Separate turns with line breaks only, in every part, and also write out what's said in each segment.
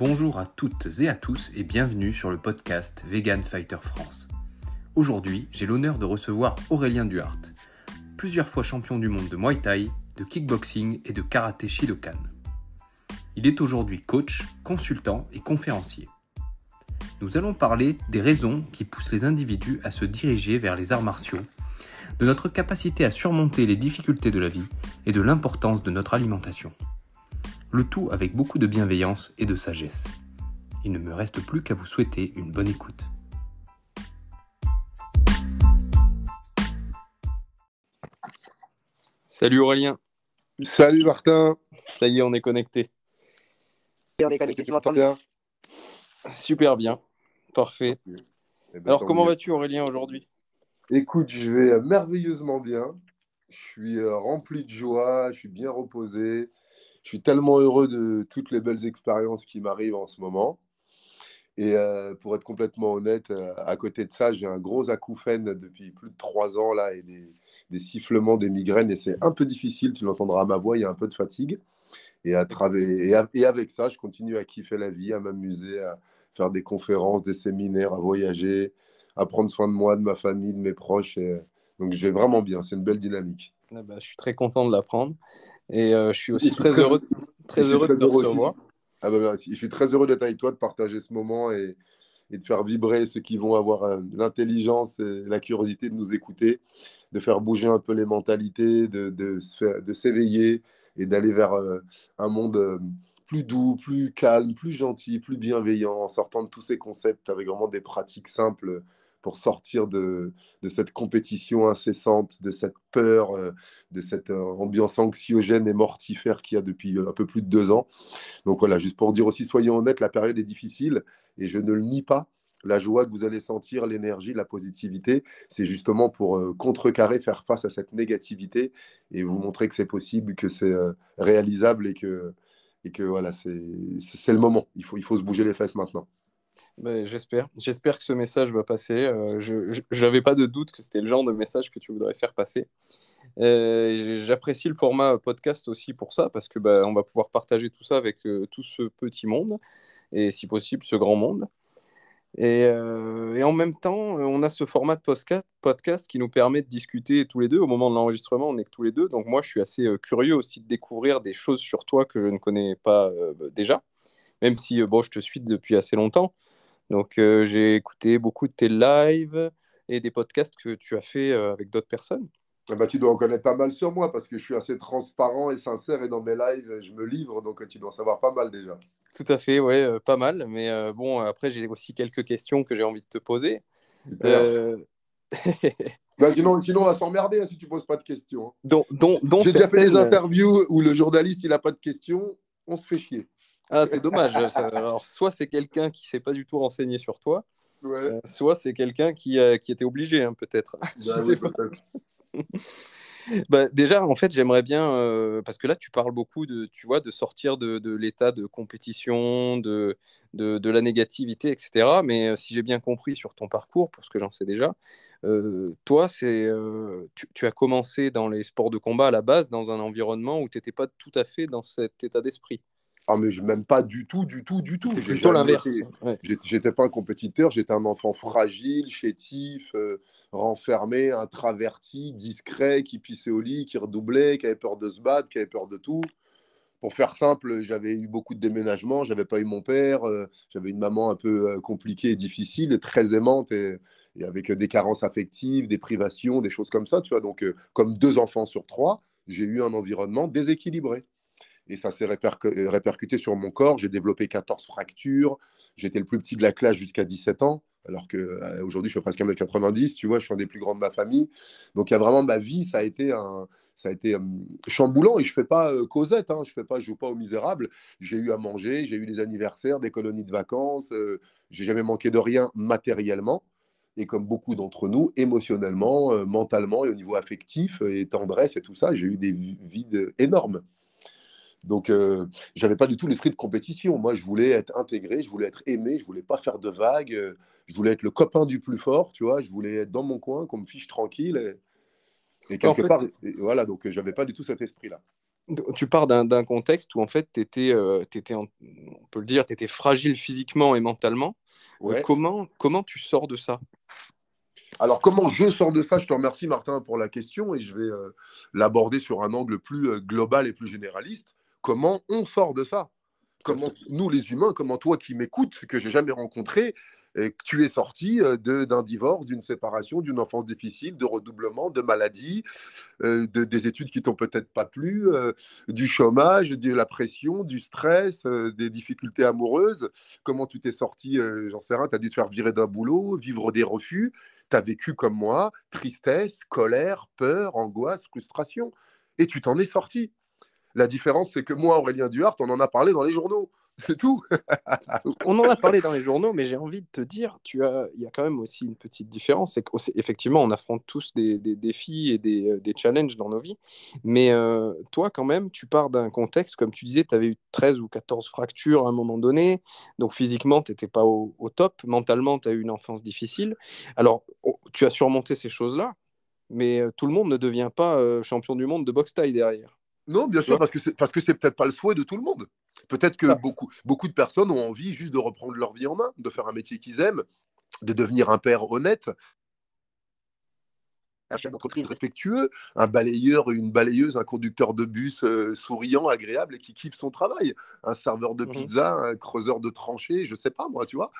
Bonjour à toutes et à tous et bienvenue sur le podcast Vegan Fighter France. Aujourd'hui, j'ai l'honneur de recevoir Aurélien Duhart, plusieurs fois champion du monde de Muay Thai, de kickboxing et de karaté Shidokan. Il est aujourd'hui coach, consultant et conférencier. Nous allons parler des raisons qui poussent les individus à se diriger vers les arts martiaux, de notre capacité à surmonter les difficultés de la vie et de l'importance de notre alimentation le tout avec beaucoup de bienveillance et de sagesse. Il ne me reste plus qu'à vous souhaiter une bonne écoute. Salut Aurélien. Salut Martin. Ça y est, on est connecté. On bien Super bien. Parfait.
Eh ben, Alors, comment
vas-tu Aurélien aujourd'hui
Écoute, je vais merveilleusement bien. Je suis euh, rempli de joie, je suis bien reposé. Je suis tellement heureux de toutes les belles expériences qui m'arrivent en ce moment. Et euh, pour être complètement honnête, euh, à côté de ça, j'ai un gros acouphène depuis plus de trois ans là et des, sifflements, des migraines. Et c'est un peu difficile, tu l'entendras à ma voix, il y a un peu de fatigue. Et, à et avec ça, je continue à kiffer la vie, à m'amuser, à faire des conférences, des séminaires, à voyager, à prendre soin de moi, de ma famille, de mes proches. Et... Euh, donc je vais vraiment bien, c'est une
belle dynamique. Eh ben, je suis très content de l'apprendre. Et euh, je suis aussi très, heureux, très heureux de te
Ah bah, Je suis très heureux d'être avec toi, de partager ce moment et, et de faire vibrer ceux qui vont avoir euh, l'intelligence et la curiosité de nous écouter, de faire bouger un peu les mentalités, de, de s'éveiller et d'aller vers euh, un monde plus doux, plus calme, plus gentil, plus bienveillant, en sortant de tous ces concepts avec vraiment des pratiques simples pour sortir de, cette compétition incessante, de cette peur, euh, de cette euh, ambiance anxiogène et mortifère qu'il y a depuis euh, un peu plus de deux ans. Donc voilà, juste pour dire aussi, soyons honnêtes, la période est difficile et je ne le nie pas. La joie que vous allez sentir, l'énergie, la positivité, c'est justement pour contrecarrer, faire face à cette négativité et vous montrer que c'est possible, que c'est réalisable et que, et que voilà, c'est le moment. Il faut, il faut se bouger les fesses maintenant
j'espère. J'espère que ce message va passer. Euh, je n'avais pas de doute que c'était le genre de message que tu voudrais faire passer. Euh, j'apprécie le format podcast aussi pour ça, parce que bah, on va pouvoir partager tout ça avec euh, tout ce petit monde, et si possible ce grand monde. Et, en même temps, on a ce format de podcast qui nous permet de discuter tous les deux. Au moment de l'enregistrement, on est que tous les deux. Donc moi, je suis assez curieux aussi de découvrir des choses sur toi que je ne connais pas déjà, même si bon, je te suis depuis assez longtemps. Donc euh, j'ai écouté beaucoup de tes lives et des podcasts que tu as fait euh, avec d'autres personnes. Eh ben, tu dois
en connaître pas mal sur moi parce que je suis assez transparent et sincère et dans
mes lives, je me livre, donc euh, tu
dois en savoir pas mal déjà.
Tout à fait, ouais, pas mal. Mais bon, après, j'ai aussi quelques questions que j'ai envie de te poser.
Ben, sinon, sinon, on va s'emmerder hein, si tu poses
pas de questions. Hein. j'ai déjà fait des interviews où le journaliste, il n'a pas de questions, on se fait chier. Ah, c'est dommage. Alors, soit c'est quelqu'un qui s'est pas du tout renseigné sur toi, euh, soit c'est quelqu'un qui, euh, était obligé, hein, peut-être. Bah, bah, déjà, en fait, j'aimerais bien, euh, parce que là, tu parles beaucoup de, tu vois, de sortir de, l'état de compétition, de, de, la négativité, etc. Mais si j'ai bien compris sur ton parcours, pour ce que j'en sais déjà, toi, c'est, tu, tu, as commencé dans les sports de combat à la base, dans un environnement où tu n'étais pas tout à fait dans cet état d'esprit.
Ah, mais même pas du tout, du tout, du tout. C'est plutôt l'inverse. J'étais pas un compétiteur, j'étais un enfant fragile, chétif, euh, renfermé, intraverti, discret, qui pissait au lit, qui redoublait, qui avait peur de se battre, qui avait peur de tout. Pour faire simple, j'avais eu beaucoup de déménagements, j'avais pas eu mon père, euh, j'avais une maman un peu euh, compliquée et difficile, très aimante, et, avec des carences affectives, des privations, des choses comme ça, tu vois. Donc, comme deux enfants sur trois, j'ai eu un environnement déséquilibré et ça s'est euh, répercuté sur mon corps. J'ai développé 14 fractures. J'étais le plus petit de la classe jusqu'à 17 ans, alors qu'aujourd'hui, euh, je fais presque 1m90. Tu vois, je suis un des plus grands de ma famille. Donc, il y a vraiment ma vie, ça a été, un, ça a été euh, chamboulant. Et je ne fais pas Cosette, hein. je ne fais pas, je joue pas aux misérables. J'ai eu à manger, j'ai eu des anniversaires, des colonies de vacances. Je j'ai jamais manqué de rien matériellement et comme beaucoup d'entre nous, émotionnellement, mentalement et au niveau affectif et tendresse et tout ça, j'ai eu des vides énormes. Donc, euh, je n'avais pas du tout l'esprit de compétition. Moi, je voulais être intégré, je voulais être aimé, je voulais pas faire de vagues, euh, je voulais être le copain du plus fort, tu vois. Je voulais être dans mon coin, qu'on me fiche tranquille. Et, quelque part, voilà, donc euh, j'avais pas du tout cet esprit-là.
Tu pars d'un contexte où, en fait, tu étais, on peut le dire, tu étais fragile physiquement et mentalement. Comment, comment tu sors de ça
alors, comment je sors de ça Je te remercie, Martin, pour la question et je vais l'aborder sur un angle plus global et plus généraliste comment on sort de ça Comment nous, les humains, comment toi qui m'écoutes, que j'ai jamais rencontré, euh, tu es sorti euh, d'un divorce, d'une séparation, d'une enfance difficile, de redoublement, de maladie, euh, de, des études qui t'ont peut-être pas plu, du chômage, de la pression, du stress, des difficultés amoureuses. Comment tu t'es sorti, j'en sais rien, tu as dû te faire virer d'un boulot, vivre des refus. Tu as vécu comme moi, tristesse, colère, peur, angoisse, frustration. Et tu t'en es sorti. La différence, c'est que moi, Aurélien Duhart, on en a parlé dans les journaux. C'est tout.
on en a parlé dans les journaux, mais j'ai envie de te dire, tu as, il y a quand même aussi une petite différence, c'est qu'effectivement, on affronte tous des, défis et euh, des, challenges dans nos vies, mais euh, toi, quand même, tu pars d'un contexte, comme tu disais, tu avais eu 13 ou 14 fractures à un moment donné, donc physiquement, tu n'étais pas au, top, mentalement, tu as eu une enfance difficile. Alors, oh, tu as surmonté ces choses-là, mais euh, tout le monde ne devient pas champion du monde de boxe taille derrière. Non, bien sûr, parce
que parce que c'est peut-être pas le souhait de tout le monde. Peut-être que beaucoup beaucoup de personnes ont envie juste de reprendre leur vie en main, de faire un métier qu'ils aiment, de devenir un père honnête, un chef d'entreprise respectueux, un balayeur, une balayeuse, un conducteur de bus euh, souriant, agréable et qui kiffe son travail, un serveur de mhm. pizza, un creuseur de tranchées, je ne sais pas moi, tu vois.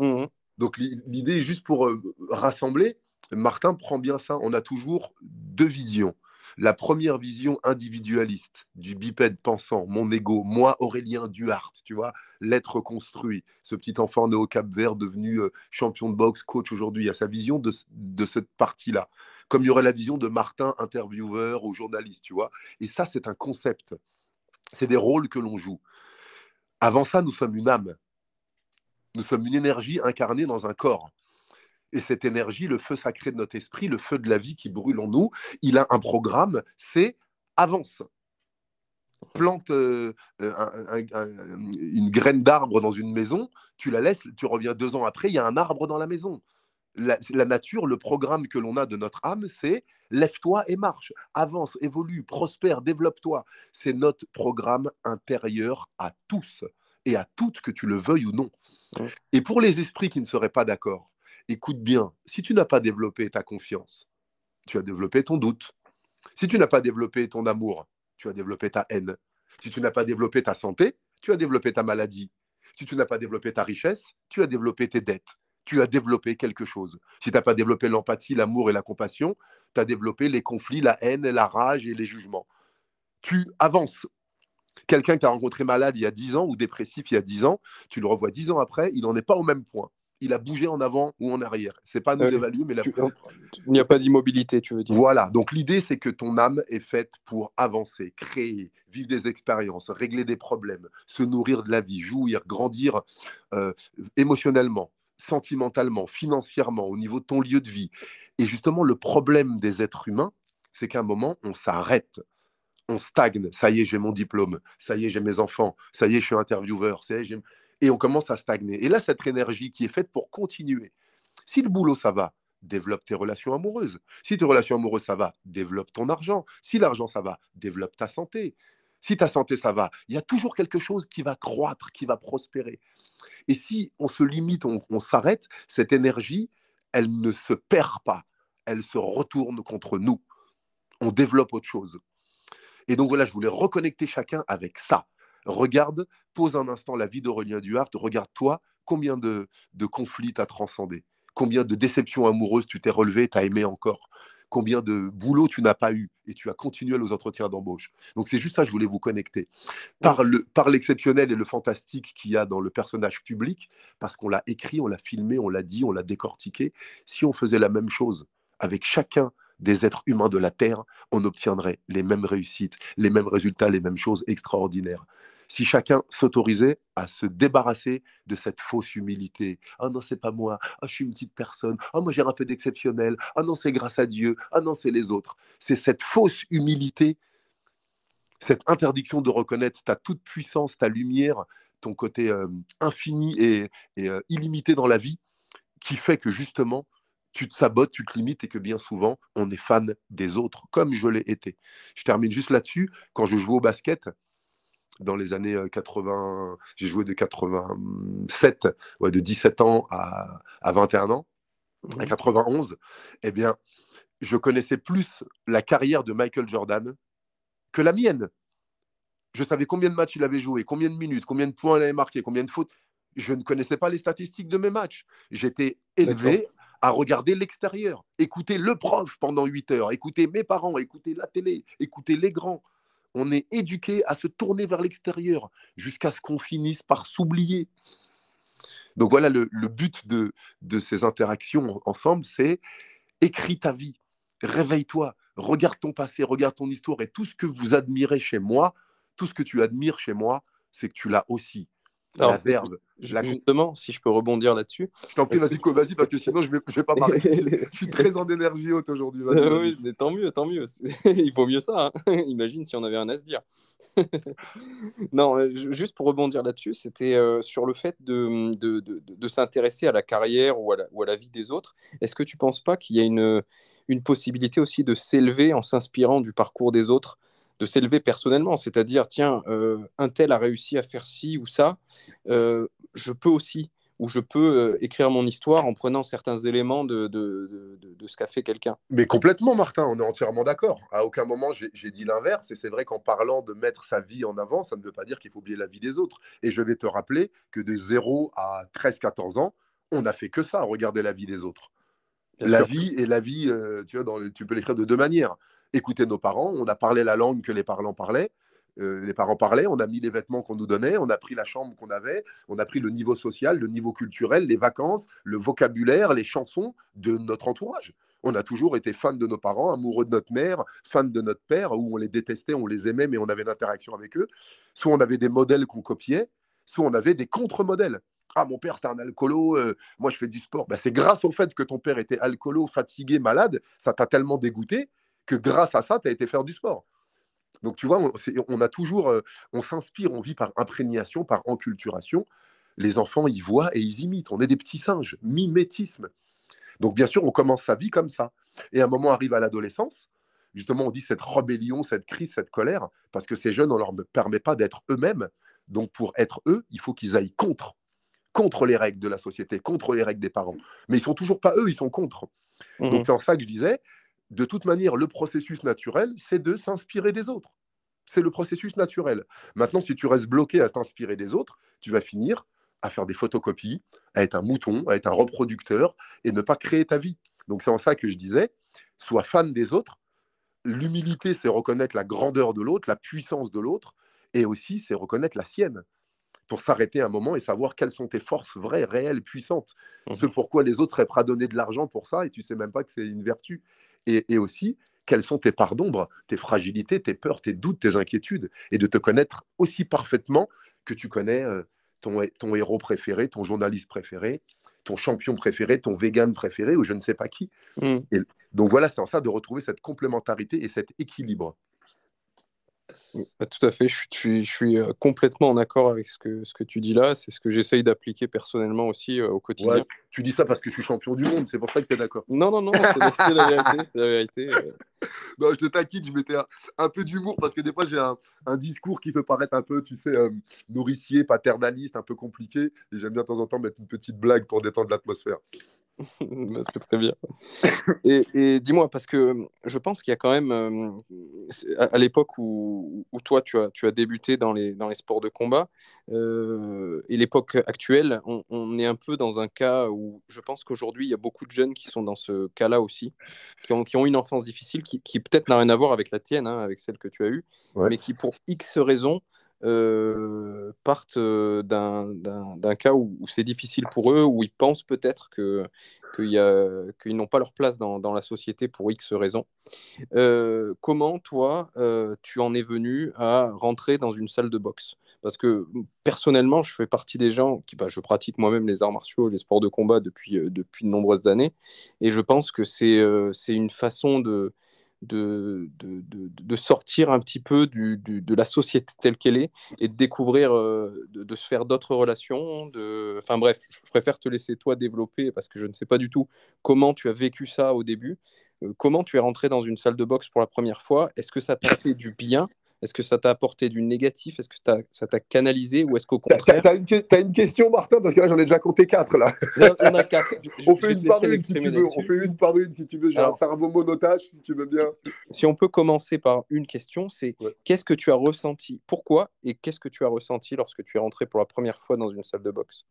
Mhm. Donc l'idée est juste pour euh, rassembler. Martin prend bien ça. On a toujours deux visions la première vision individualiste du bipède pensant, mon ego, moi Aurélien Duhart, tu vois, l'être construit, ce petit enfant né au Cap Vert devenu euh, champion de boxe, coach aujourd'hui, il a sa vision de, de cette partie-là, comme il y aurait la vision de Martin, intervieweur ou journaliste, tu vois. Et ça, c'est un concept, c'est des rôles que l'on joue. Avant ça, nous sommes une âme, nous sommes une énergie incarnée dans un corps. Et cette énergie, le feu sacré de notre esprit, le feu de la vie qui brûle en nous, il a un programme, c'est avance. Plante euh, une graine d'arbre dans une maison, tu la laisses, tu reviens deux ans après, il y a un arbre dans la maison. la, nature, le programme que l'on a de notre âme, c'est lève-toi et marche, avance, évolue, prospère, développe-toi. C'est notre programme intérieur à tous et à toutes, que tu le veuilles ou non. Et pour les esprits qui ne seraient pas d'accord, Écoute bien, si tu n'as pas développé ta confiance, tu as développé ton doute. Si tu n'as pas développé ton amour, tu as développé ta haine. Si tu n'as pas développé ta santé, tu as développé ta maladie. Si tu n'as pas développé ta richesse, tu as développé tes dettes. Tu as développé quelque chose. Si tu n'as pas développé l'empathie, l'amour et la compassion, tu as développé les conflits, la haine, la rage et les jugements. Tu avances. Quelqu'un que tu as rencontré malade il y a 10 ans ou dépressif il y a 10 ans, tu le revois 10 ans après, il n'en est pas au même point il a bougé en avant ou en arrière. C'est pas nous euh, évaluer, mais la... il n'y a pas d'immobilité, tu veux dire. Voilà. Donc l'idée, c'est que ton âme est faite pour avancer, créer, vivre des expériences, régler des problèmes, se nourrir de la vie, jouir, grandir euh, émotionnellement, sentimentalement, financièrement, au niveau de ton lieu de vie. Et justement, le problème des êtres humains, c'est qu'à un moment, on s'arrête on stagne. Ça y est, j'ai mon diplôme. Ça y est, j'ai mes enfants. Ça y est, je suis intervieweur. Ça y est, et on commence à stagner. Et là, cette énergie qui est faite pour continuer. Si le boulot, ça va, développe tes relations amoureuses. Si tes relations amoureuses, ça va, développe ton argent. Si l'argent, ça va, développe ta santé. Si ta santé, ça va, il y a toujours quelque chose qui va croître, qui va prospérer. Et si on se limite, on, s'arrête, cette énergie, elle ne se perd pas, elle se retourne contre nous. On développe autre chose. Et donc voilà, je voulais reconnecter chacun avec ça. Regarde, pose un instant la vie d'Aurélien Duarte, regarde-toi, combien de, conflits t'as transcendé, combien de déceptions amoureuses tu t'es relevé, t'as aimé encore, combien de boulot tu n'as pas eu et tu as continué aux entretiens d'embauche. Donc c'est juste ça que je voulais vous connecter. Par, par l'exceptionnel et le fantastique qu'il y a dans le personnage public, parce qu'on l'a écrit, on l'a filmé, on l'a dit, on l'a décortiqué, si on faisait la même chose avec chacun des êtres humains de la Terre, on obtiendrait les mêmes réussites, les mêmes résultats, les mêmes choses extraordinaires si chacun s'autorisait à se débarrasser de cette fausse humilité. Ah non, c'est pas moi. Ah, je suis une petite personne. Ah, moi, j'ai un peu d'exceptionnel. Ah non, c'est grâce à Dieu. Ah non, c'est les autres. C'est cette fausse humilité, cette interdiction de reconnaître ta toute puissance, ta lumière, ton côté euh, infini et, euh, illimité dans la vie, qui fait que justement, tu te sabotes, tu te limites et que bien souvent, on est fan des autres, comme je l'ai été. Je termine juste là-dessus. Quand je jouais au basket, dans les années 80. Euh, j'ai joué de 87, ouais, de 17 ans à, 21 ans, à 91. Mmh eh bien, je connaissais plus la carrière de Michael Jordan que la mienne. Je savais combien de matchs il avait joué, combien de minutes, combien de points il avait marqué, combien de fautes. Je ne connaissais pas les statistiques de mes matchs. J'étais élevé à regarder l'extérieur, écouter le prof pendant 8 heures, écouter mes parents, écouter la télé, écouter les grands on est éduqué à se tourner vers l'extérieur jusqu'à ce qu'on finisse par s'oublier. Donc voilà, le, but de, ces interactions ensemble, c'est écris ta vie, réveille-toi, regarde ton passé, regarde ton histoire, et tout ce que vous admirez chez moi, tout ce que tu admires chez moi, c'est que tu l'as
aussi la verbe. Justement, si je peux rebondir là-dessus. Je t'en vas-y, vas-y, parce que sinon, je ne
vais, pas parler. je suis très en énergie haute aujourd'hui.
mais tant mieux, tant mieux. Il vaut mieux ça. Hein. Imagine si on avait un à se dire. non, euh, juste pour rebondir là-dessus, c'était euh, sur le fait de, de, de, de s'intéresser à la carrière ou à la, ou à la vie des autres. Est-ce que tu ne penses pas qu'il y a une, une possibilité aussi de s'élever en s'inspirant du parcours des autres de s'élever personnellement, c'est-à-dire, tiens, euh, un tel a réussi à faire ci ou ça, euh, je peux aussi, ou je peux euh, écrire mon histoire en prenant certains éléments de, ce qu'a fait quelqu'un.
Mais complètement, Martin, on est entièrement d'accord. À aucun moment, j'ai dit l'inverse, et c'est vrai qu'en parlant de mettre sa vie en avant, ça ne veut pas dire qu'il faut oublier la vie des autres. Et je vais te rappeler que de 0 à 13-14 ans, on n'a fait que ça, regarder la vie des autres. la vie et la vie, tu vois, tu peux l'écrire de deux manières. Écoutez nos parents, on a parlé la langue que les parents parlaient. Euh, les parents parlaient, on a mis les vêtements qu'on nous donnait, on a pris la chambre qu'on avait, on a pris le niveau social, le niveau culturel, les vacances, le vocabulaire, les chansons de notre entourage. On a toujours été fan de nos parents, amoureux de notre mère, fan de notre père, où on les détestait, on les aimait, mais on avait une avec eux. Soit on avait des modèles qu'on copiait, soit on avait des contre-modèles. Ah, mon père, c'est un alcoolo, euh, moi je fais du sport. Ben, c'est grâce au fait que ton père était alcoolo, fatigué, malade, ça t'a tellement dégoûté que grâce à ça, tu as été faire du sport. Donc, tu vois, on, a toujours, euh, on s'inspire, on vit par imprégnation, par enculturation. Les enfants, ils voient et ils imitent. On est des petits singes, mimétisme. Donc, bien sûr, on commence sa vie comme ça. Et à un moment, arrive à l'adolescence. Justement, on dit cette rébellion, cette crise, cette colère, parce que ces jeunes, on ne leur permet pas d'être eux-mêmes. Donc, pour être eux, il faut qu'ils aillent contre, contre les règles de la société, contre les règles des parents. Mais ils sont toujours pas eux, ils sont contre. Mmh. Donc, c'est en ça que je disais, de toute manière, le processus naturel, c'est de s'inspirer des autres. C'est le processus naturel. Maintenant, si tu restes bloqué à t'inspirer des autres, tu vas finir à faire des photocopies, à être un mouton, à être un reproducteur et ne pas créer ta vie. Donc c'est en ça que je disais, sois fan des autres. L'humilité, c'est reconnaître la grandeur de l'autre, la puissance de l'autre, et aussi c'est reconnaître la sienne pour s'arrêter un moment et savoir quelles sont tes forces vraies, réelles, puissantes. C'est Ce mhm. pourquoi les autres seraient prêts à donner de l'argent pour ça et tu sais même pas que c'est une vertu et, aussi quelles sont tes parts d'ombre, tes fragilités, tes peurs, tes doutes, tes inquiétudes, et de te connaître aussi parfaitement que tu connais euh, ton, héros préféré, ton journaliste préféré, ton champion préféré, ton vegan préféré, ou je ne sais pas qui. Mmh. donc voilà, c'est en ça de retrouver cette complémentarité et cet
équilibre. Bah, tout à fait, je suis, euh, complètement en accord avec ce que, tu dis là. C'est ce que j'essaye d'appliquer personnellement aussi euh, au quotidien. tu dis ça parce que je suis champion du monde, c'est pour ça que tu es d'accord. Non, non, non, c'est la, vérité. Euh. non, je te taquine, je
mettais un, peu d'humour parce que des fois j'ai un, discours qui peut paraître un peu, tu sais, nourricier, paternaliste, un peu compliqué. Et j'aime bien de temps en temps mettre une petite blague pour détendre l'atmosphère
c'est très bien. Et, dis-moi, parce que euh, je pense qu'il y a quand même, euh, à, l'époque où, toi tu as, tu as débuté dans les, dans les sports de combat, euh, et l'époque actuelle, on, est un peu dans un cas où je pense qu'aujourd'hui il y a beaucoup de jeunes qui sont dans ce cas-là aussi, qui ont, une enfance difficile, qui, peut-être n'a rien à voir avec la tienne, hein, avec celle que tu as eue, mais qui pour X raisons euh, partent euh, d'un cas où, c'est difficile pour eux, où ils pensent peut-être qu'ils que qu'ils n'ont pas leur place dans, la société pour X raisons. Euh, comment, toi, tu en es venu à rentrer dans une salle de boxe Parce que personnellement, je fais partie des gens qui, bah, je pratique moi-même les arts martiaux les sports de combat depuis, depuis de nombreuses années, et je pense que c'est une façon de de, de, sortir un petit peu de la société telle qu'elle est et de découvrir, euh, de, se faire d'autres relations. De... Enfin bref, je préfère te laisser toi développer parce que je ne sais pas du tout comment tu as vécu ça au début. Euh, comment tu es rentré dans une salle de boxe pour la première fois Est-ce que ça t'a fait du bien est-ce que ça t'a apporté du négatif Est-ce que ça t'a canalisé ou est-ce qu'au contraire T'as une, as une question, Martin, parce que là j'en ai déjà compté quatre là. On a quatre. on, fait une par une si tu veux. On fait
une par une si tu veux. J'ai un cerveau si tu veux bien.
Si on peut commencer par une question, c'est qu'est-ce que tu as ressenti Pourquoi Et qu'est-ce que tu as ressenti lorsque tu es rentré pour la première fois dans une salle de boxe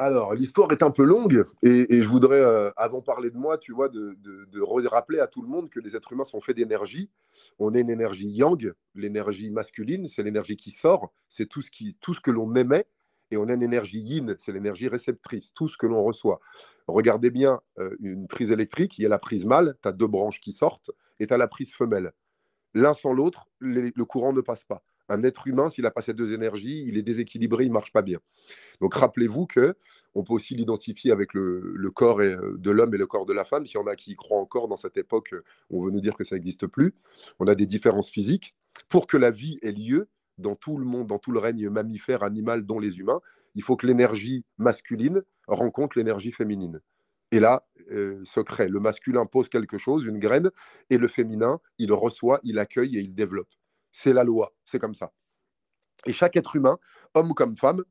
alors, l'histoire est un peu longue et, je voudrais, euh, avant de parler de moi, tu vois, de, de, de rappeler à tout le monde que les êtres humains sont faits d'énergie. On est une énergie yang, l'énergie masculine, c'est l'énergie qui sort, c'est tout ce, qui, tout ce que l'on émet, et on a une énergie yin, c'est l'énergie réceptrice, tout ce que l'on reçoit. Regardez bien euh, une prise électrique, il y a la prise mâle, tu as deux branches qui sortent, et tu as la prise femelle. L'un sans l'autre, le courant ne passe pas. Un être humain, s'il n'a pas ces deux énergies, il est déséquilibré, il ne marche pas bien. Donc rappelez-vous que on peut aussi l'identifier avec le, corps euh, de l'homme et le corps de la femme. S'il y en a qui croient encore dans cette époque, euh, on veut nous dire que ça n'existe plus. On a des différences physiques, pour que la vie ait lieu dans tout le monde, dans tout le règne mammifère, animal, dont les humains, il faut que l'énergie masculine rencontre l'énergie féminine. Et là, euh, secret, Le masculin pose quelque chose, une graine, et le féminin, il reçoit, il accueille et il développe. C'est la loi, c'est comme ça. Et chaque être humain, homme comme femme,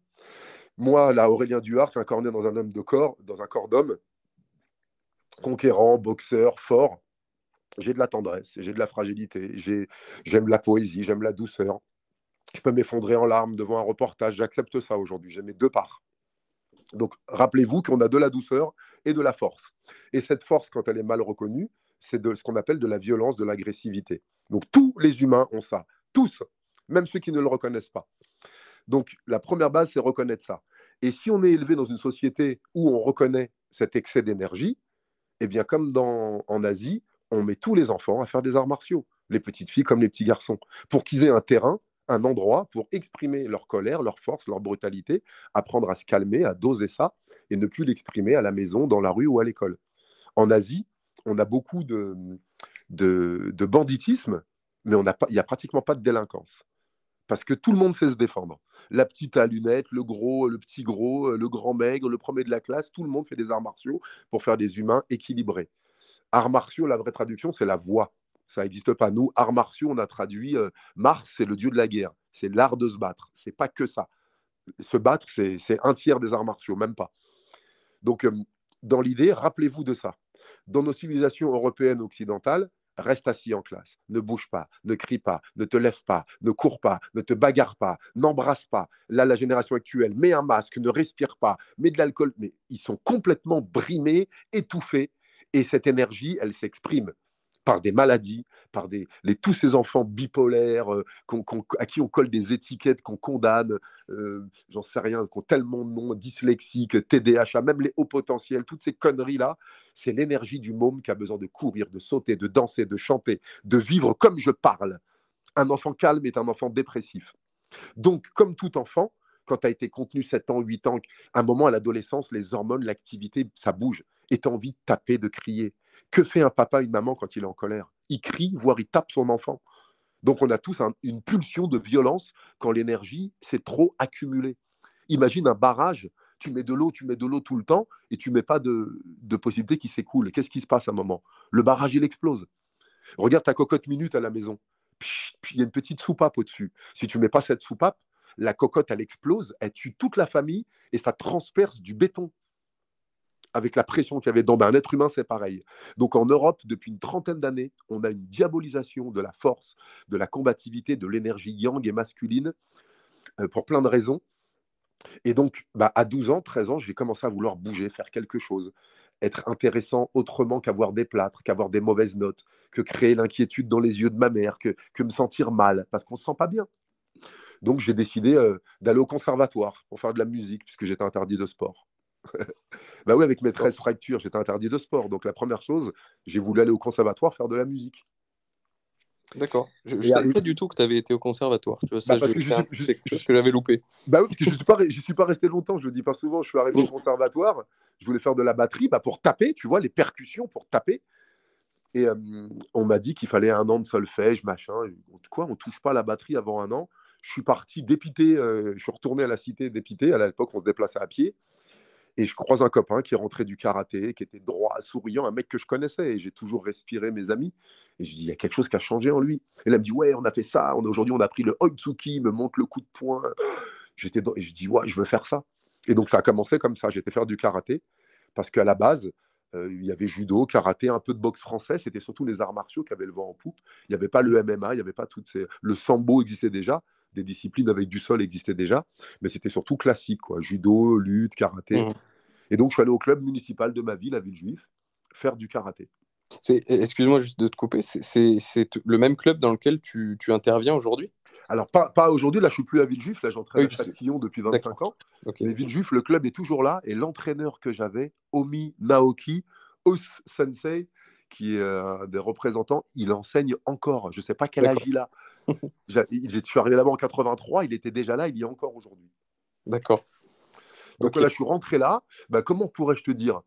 moi, là, Aurélien Duhart, incarné dans un homme de corps, dans un corps d'homme, conquérant, boxeur, fort, j'ai de la tendresse, j'ai de la fragilité, j'aime la poésie, j'aime la douceur. Je peux m'effondrer en larmes devant un reportage, j'accepte ça aujourd'hui, j'ai mes deux parts. Donc rappelez-vous qu'on a de la douceur et de la force. Et cette force, quand elle est mal reconnue, c'est de ce qu'on appelle de la violence, de l'agressivité. Donc tous les humains ont ça, tous, même ceux qui ne le reconnaissent pas. Donc la première base, c'est reconnaître ça. Et si on est élevé dans une société où on reconnaît cet excès d'énergie, eh bien comme dans, en Asie, on met tous les enfants à faire des arts martiaux, les petites filles comme les petits garçons, pour qu'ils aient un terrain, un endroit pour exprimer leur colère, leur force, leur brutalité, apprendre à se calmer, à doser ça, et ne plus l'exprimer à la maison, dans la rue ou à l'école. En Asie, on a beaucoup de, de, banditisme, mais il n'y a pratiquement pas de délinquance parce que tout le monde sait se défendre. La petite à lunettes, le gros, le petit gros, le grand maigre, le premier de la classe, tout le monde fait des arts martiaux pour faire des humains équilibrés. Arts martiaux, la vraie traduction, c'est la voix. Ça n'existe pas. Nous, arts martiaux, on a traduit euh, Mars, c'est le dieu de la guerre. C'est l'art de se battre. C'est pas que ça. Se battre, c'est un tiers des arts martiaux, même pas. Donc, euh, dans l'idée, rappelez-vous de ça. Dans nos civilisations européennes occidentales, reste assis en classe, ne bouge pas, ne crie pas, ne te lève pas, ne cours pas, ne te bagarre pas, n'embrasse pas. Là, la génération actuelle met un masque, ne respire pas, met de l'alcool, mais ils sont complètement brimés, étouffés et cette énergie, elle s'exprime par des maladies, par des, tous ces enfants bipolaires euh, à qui on colle des étiquettes qu'on condamne, euh, j'en sais rien, qu'on tellement de noms, dyslexiques, TDAH, même les hauts potentiels, toutes ces conneries-là, c'est l'énergie du môme qui a besoin de courir, de sauter, de danser, de chanter, de vivre comme je parle. Un enfant calme est un enfant dépressif. Donc, comme tout enfant, quand tu as été contenu 7 ans, 8 ans, à un moment à l'adolescence, les hormones, l'activité, ça bouge et tu as envie de taper, de crier. Que fait un papa, une maman quand il est en colère Il crie, voire il tape son enfant. Donc on a tous une pulsion de violence quand l'énergie s'est trop accumulée. Imagine un barrage, tu mets de l'eau, tu mets de l'eau tout le temps et tu mets pas de, de possibilité qui s'écoule. Qu'est-ce qui se passe à un moment Le barrage, il explose. Regarde ta cocotte minute à la maison. Il y a une petite soupape au-dessus. Si tu mets pas cette soupape, la cocotte, elle explose, elle tue toute la famille et ça transperce du béton avec la pression qu'il y avait dans ben, un être humain, c'est pareil. Donc en Europe, depuis une trentaine d'années, on a une diabolisation de la force, de la combativité, de l'énergie yang et masculine, euh, pour plein de raisons. Et donc, bah, à 12 ans, 13 ans, j'ai commencé à vouloir bouger, faire quelque chose, être intéressant autrement qu'avoir des plâtres, qu'avoir des mauvaises notes, que créer l'inquiétude dans les yeux de ma mère, que, me sentir mal, parce qu'on ne se sent pas bien. Donc, j'ai décidé euh, d'aller au conservatoire pour faire de la musique, puisque j'étais interdit de sport. bah oui, avec mes 13 fractures, j'étais interdit de sport. Donc la première chose, j'ai voulu aller au conservatoire faire de la musique.
D'accord. Je ne savais pas du tout que tu avais été au conservatoire. Tu vois, ça, bah, je, je, que j'avais loupé.
Bah oui, parce que je ne suis, pas, resté longtemps, je le dis pas souvent. Je suis arrivé au conservatoire, je voulais faire de la batterie bah pour taper, tu vois, les percussions pour taper. Et euh, on m'a dit qu'il fallait un an de solfège, machin. Quoi, on touche pas la batterie avant un an. Je suis parti dépité, euh, je suis retourné à la cité dépité. À l'époque, on se déplaçait à pied. Et je croise un copain qui est rentré du karaté, qui était droit, souriant, un mec que je connaissais. Et j'ai toujours respiré mes amis. Et je dis, il y a quelque chose qui a changé en lui. Et là, il me dit, ouais, on a fait ça. Aujourd'hui, on a pris le Oitsuki, me montre le coup de poing. J'étais Et je dis, ouais, je veux faire ça. Et donc, ça a commencé comme ça. J'étais faire du karaté. Parce qu'à la base, euh, il y avait judo, karaté, un peu de boxe français. C'était surtout les arts martiaux qui avaient le vent en poupe. Il n'y avait pas le MMA, il n'y avait pas toutes ces. Le sambo existait déjà, des disciplines avec du sol existaient déjà, mais c'était surtout classique,
quoi, judo, lutte, karaté. Mmh.
Et donc, je suis allé au club municipal de ma ville, la ville juive, faire du karaté.
Eh, excuse-moi juste de te couper, c'est le même club dans lequel tu, tu interviens aujourd'hui
Alors, pas, aujourd'hui, là, je suis plus à Villejuif, là, j'entraîne à Châtillon
depuis 25 ans.
Mais Villejuif, le club est toujours là, et l'entraîneur que j'avais, Omi Naoki, Os Sensei, qui est euh, un des représentants, il enseigne encore. Je ne sais pas quel âge il a, je suis arrivé là-bas en 83, il était déjà là, il y est encore aujourd'hui. D'accord. Donc là, je suis rentré là. Bah, comment pourrais-je te dire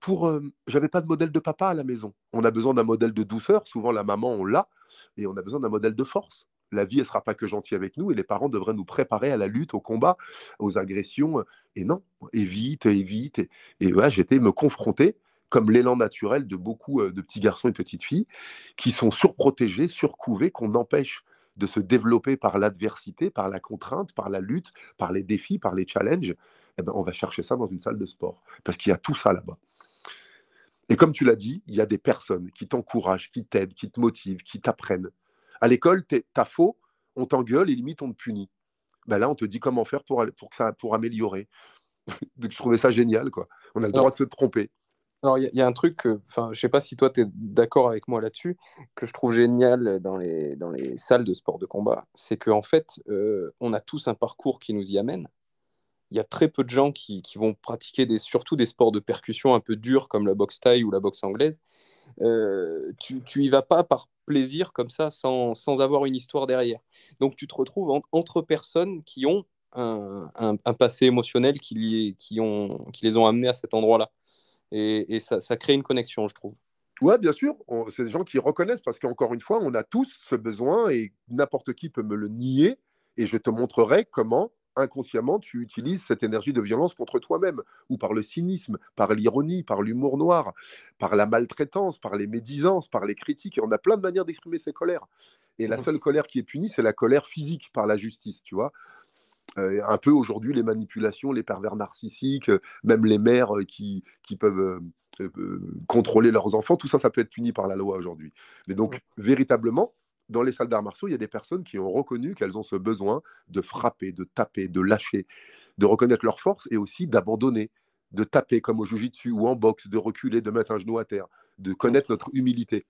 pour, euh, j'avais pas de modèle de papa à la maison. On a besoin d'un modèle de douceur. Souvent, la maman, on l'a. Et on a besoin d'un modèle de force. La vie, elle sera pas que gentille avec nous. Et les parents devraient nous préparer à la lutte, au combat, aux agressions. Et non, évite, évite. Et, et j'étais me confronter, comme l'élan naturel de beaucoup euh, de petits garçons et petites filles, qui sont surprotégés, surcouvés, qu'on empêche de se développer par l'adversité, par la contrainte, par la lutte, par les défis, par les challenges, eh ben, on va chercher ça dans une salle de sport, parce qu'il y a tout ça là-bas. Et comme tu l'as dit, il y a des personnes qui t'encouragent, qui t'aident, qui te motivent, qui t'apprennent. À l'école, t'as faux, on t'engueule et limite on te punit. Ben là, on te dit comment faire pour, pour, ça, pour améliorer. je trouvais ça génial, quoi. On a le droit de se tromper.
Alors, il y, a un truc, enfin, je sais pas si toi, tu es d'accord avec moi là-dessus, que je trouve génial dans les, dans les salles de sport de combat, c'est qu'en en fait, euh, on a tous un parcours qui nous y amène. Il y a très peu de gens qui, vont pratiquer des, surtout des sports de percussion un peu durs comme la boxe thaï ou la boxe anglaise. Euh, tu, n'y y vas pas par plaisir comme ça, sans, avoir une histoire derrière. Donc, tu te retrouves entre personnes qui ont un, passé émotionnel qui, qui, ont, qui les ont amenés à cet endroit-là et, ça, crée une connexion, je trouve.
Oui, bien sûr, c'est des gens qui reconnaissent parce qu'encore une fois, on a tous ce besoin et n'importe qui peut me le nier et je te montrerai comment inconsciemment tu utilises cette énergie de violence contre toi-même ou par le cynisme, par l'ironie, par l'humour noir, par la maltraitance, par les médisances, par les critiques et on a plein de manières d'exprimer ses colères. Et la seule colère qui est punie, c'est la colère physique par la justice, tu vois. Euh, un peu aujourd'hui les manipulations, les pervers narcissiques, euh, même les mères euh, qui, peuvent contrôler leurs enfants, tout ça, ça peut être puni par la loi aujourd'hui. Mais donc, mm. véritablement, dans les salles d'arts martiaux, il y a des personnes qui ont reconnu qu'elles ont ce besoin de frapper, de taper, de lâcher, de reconnaître leur force et aussi d'abandonner, de taper comme au jujitsu ou en boxe, de reculer, de mettre un genou à terre, de mm. connaître notre humilité.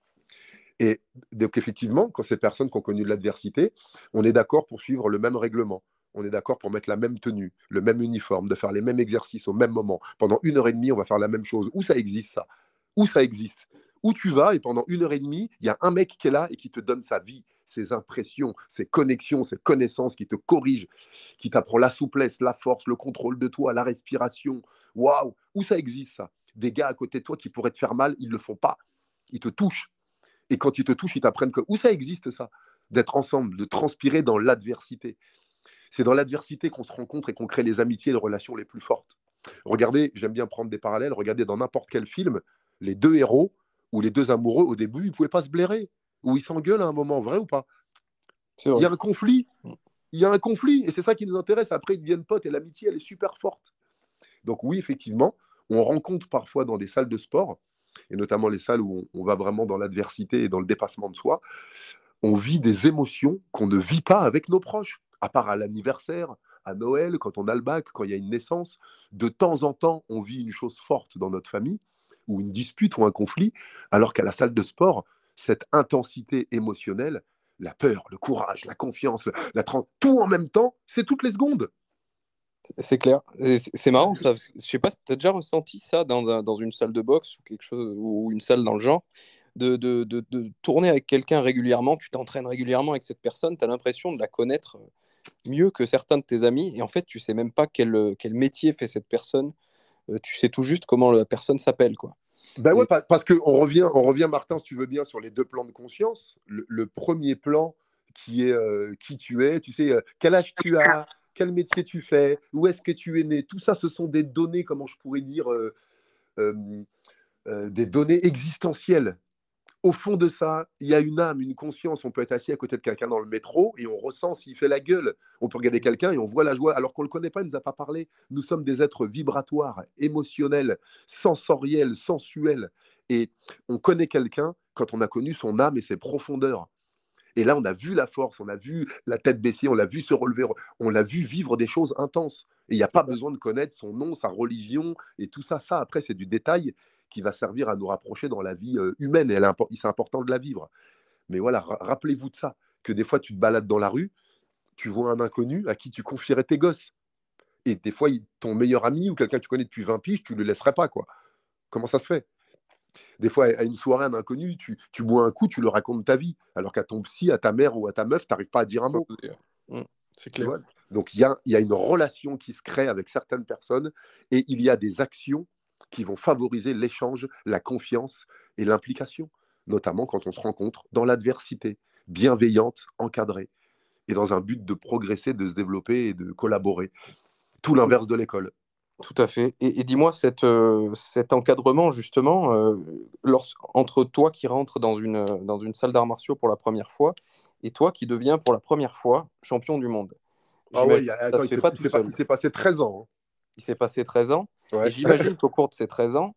Et donc, effectivement, quand ces personnes qui ont connu de l'adversité, on est d'accord pour suivre le même règlement on est d'accord pour mettre la même tenue, le même uniforme, de faire les mêmes exercices au même moment. Pendant une heure et demie, on va faire la même chose. Où ça existe ça Où ça existe Où tu vas et pendant une heure et demie, il y a un mec qui est là et qui te donne sa vie, ses impressions, ses connexions, ses connaissances, qui te corrige, qui t'apprend la souplesse, la force, le contrôle de toi, la respiration. Waouh Où ça existe ça Des gars à côté de toi qui pourraient te faire mal, ils ne le font pas. Ils te touchent. Et quand ils te touchent, ils t'apprennent que... Où ça existe ça D'être ensemble, de transpirer dans l'adversité. C'est dans l'adversité qu'on se rencontre et qu'on crée les amitiés et les relations les plus fortes. Regardez, j'aime bien prendre des parallèles, regardez dans n'importe quel film, les deux héros ou les deux amoureux, au début, ils ne pouvaient pas se blairer, ou ils s'engueulent à un moment, vrai ou pas Il y a un conflit, mm. il y a un conflit, et c'est ça qui nous intéresse. Après, ils deviennent potes, et l'amitié, elle est super forte. Donc oui, effectivement, on rencontre parfois dans des salles de sport, et notamment les salles où on, on va vraiment dans l'adversité et dans le dépassement de soi, on vit des émotions qu'on ne vit pas avec nos proches à part à l'anniversaire, à Noël, quand on a le bac, quand il y a une naissance, de temps en temps, on vit une chose forte dans notre famille, ou une dispute ou un conflit, alors qu'à la salle de sport, cette intensité émotionnelle, la peur, le courage, la confiance, la tout en même temps, c'est toutes les secondes. C'est clair.
C'est marrant, Je sais pas si tu as déjà ressenti ça dans, un, dans, une salle de boxe ou quelque chose ou une salle dans le genre, de, de, de, de tourner avec quelqu'un régulièrement, tu t'entraînes régulièrement avec cette personne, tu as l'impression de la connaître euh, mieux que certains de tes amis, et en fait, tu sais même pas quel, euh, métier fait cette personne, euh, tu sais tout juste comment la personne s'appelle, quoi. Ben ouais, parce
qu'on revient, on revient, Martin, si tu veux bien, sur les deux plans de conscience. Le, premier plan qui est euh, qui tu es, tu sais, quel âge tu as, quel métier tu fais, où est-ce que tu es né. Tout ça, ce sont des données, comment je pourrais dire, des données existentielles au fond de ça, il y a une âme, une conscience. On peut être assis à côté de quelqu'un dans le métro et on ressent s'il fait la gueule. On peut regarder quelqu'un et on voit la joie alors qu'on ne le connaît pas, il ne nous a pas parlé. Nous sommes des êtres vibratoires, émotionnels, sensoriels, sensuels. Et on connaît quelqu'un quand on a connu son âme et ses profondeurs. Et là, on a vu la force, on a vu la tête baissée, on l'a vu se relever, on l'a vu vivre des choses intenses. Et il n'y a pas besoin de connaître son nom, sa religion et tout ça. Ça, après, c'est du détail qui va servir à nous rapprocher dans la vie euh, humaine. Et c'est important de la vivre. Mais voilà, rappelez-vous de ça, que des fois, tu te balades dans la rue, tu vois un inconnu à qui tu confierais tes gosses. Et des fois, ton meilleur ami ou quelqu'un que tu connais depuis 20 piges, tu ne le laisserais pas, quoi. Comment ça se fait des fois, à une soirée, un tu, bois un coup, tu le racontes ta vie. Alors qu'à ton psy, à ta mère ou à ta meuf, tu n'arrives pas à dire un mot. Mmh, c'est Donc il y a, y a, une relation qui se crée avec certaines personnes et il y a des actions qui vont favoriser l'échange, la confiance et l'implication, notamment quand on se rencontre dans l'adversité, bienveillante, encadrée, et dans un but de progresser, de se développer et de collaborer. Tout l'inverse de
l'école. Tout à fait. Et, dis-moi, euh, cet encadrement, justement, euh, entre toi qui rentres euh, dans une, salle d'arts martiaux pour la première fois et toi qui deviens pour la première fois champion du monde. Ah il pas s'est passé 13 ans. Il s'est passé 13 ans. Hein. j'imagine qu'au cours de ces 13 ans,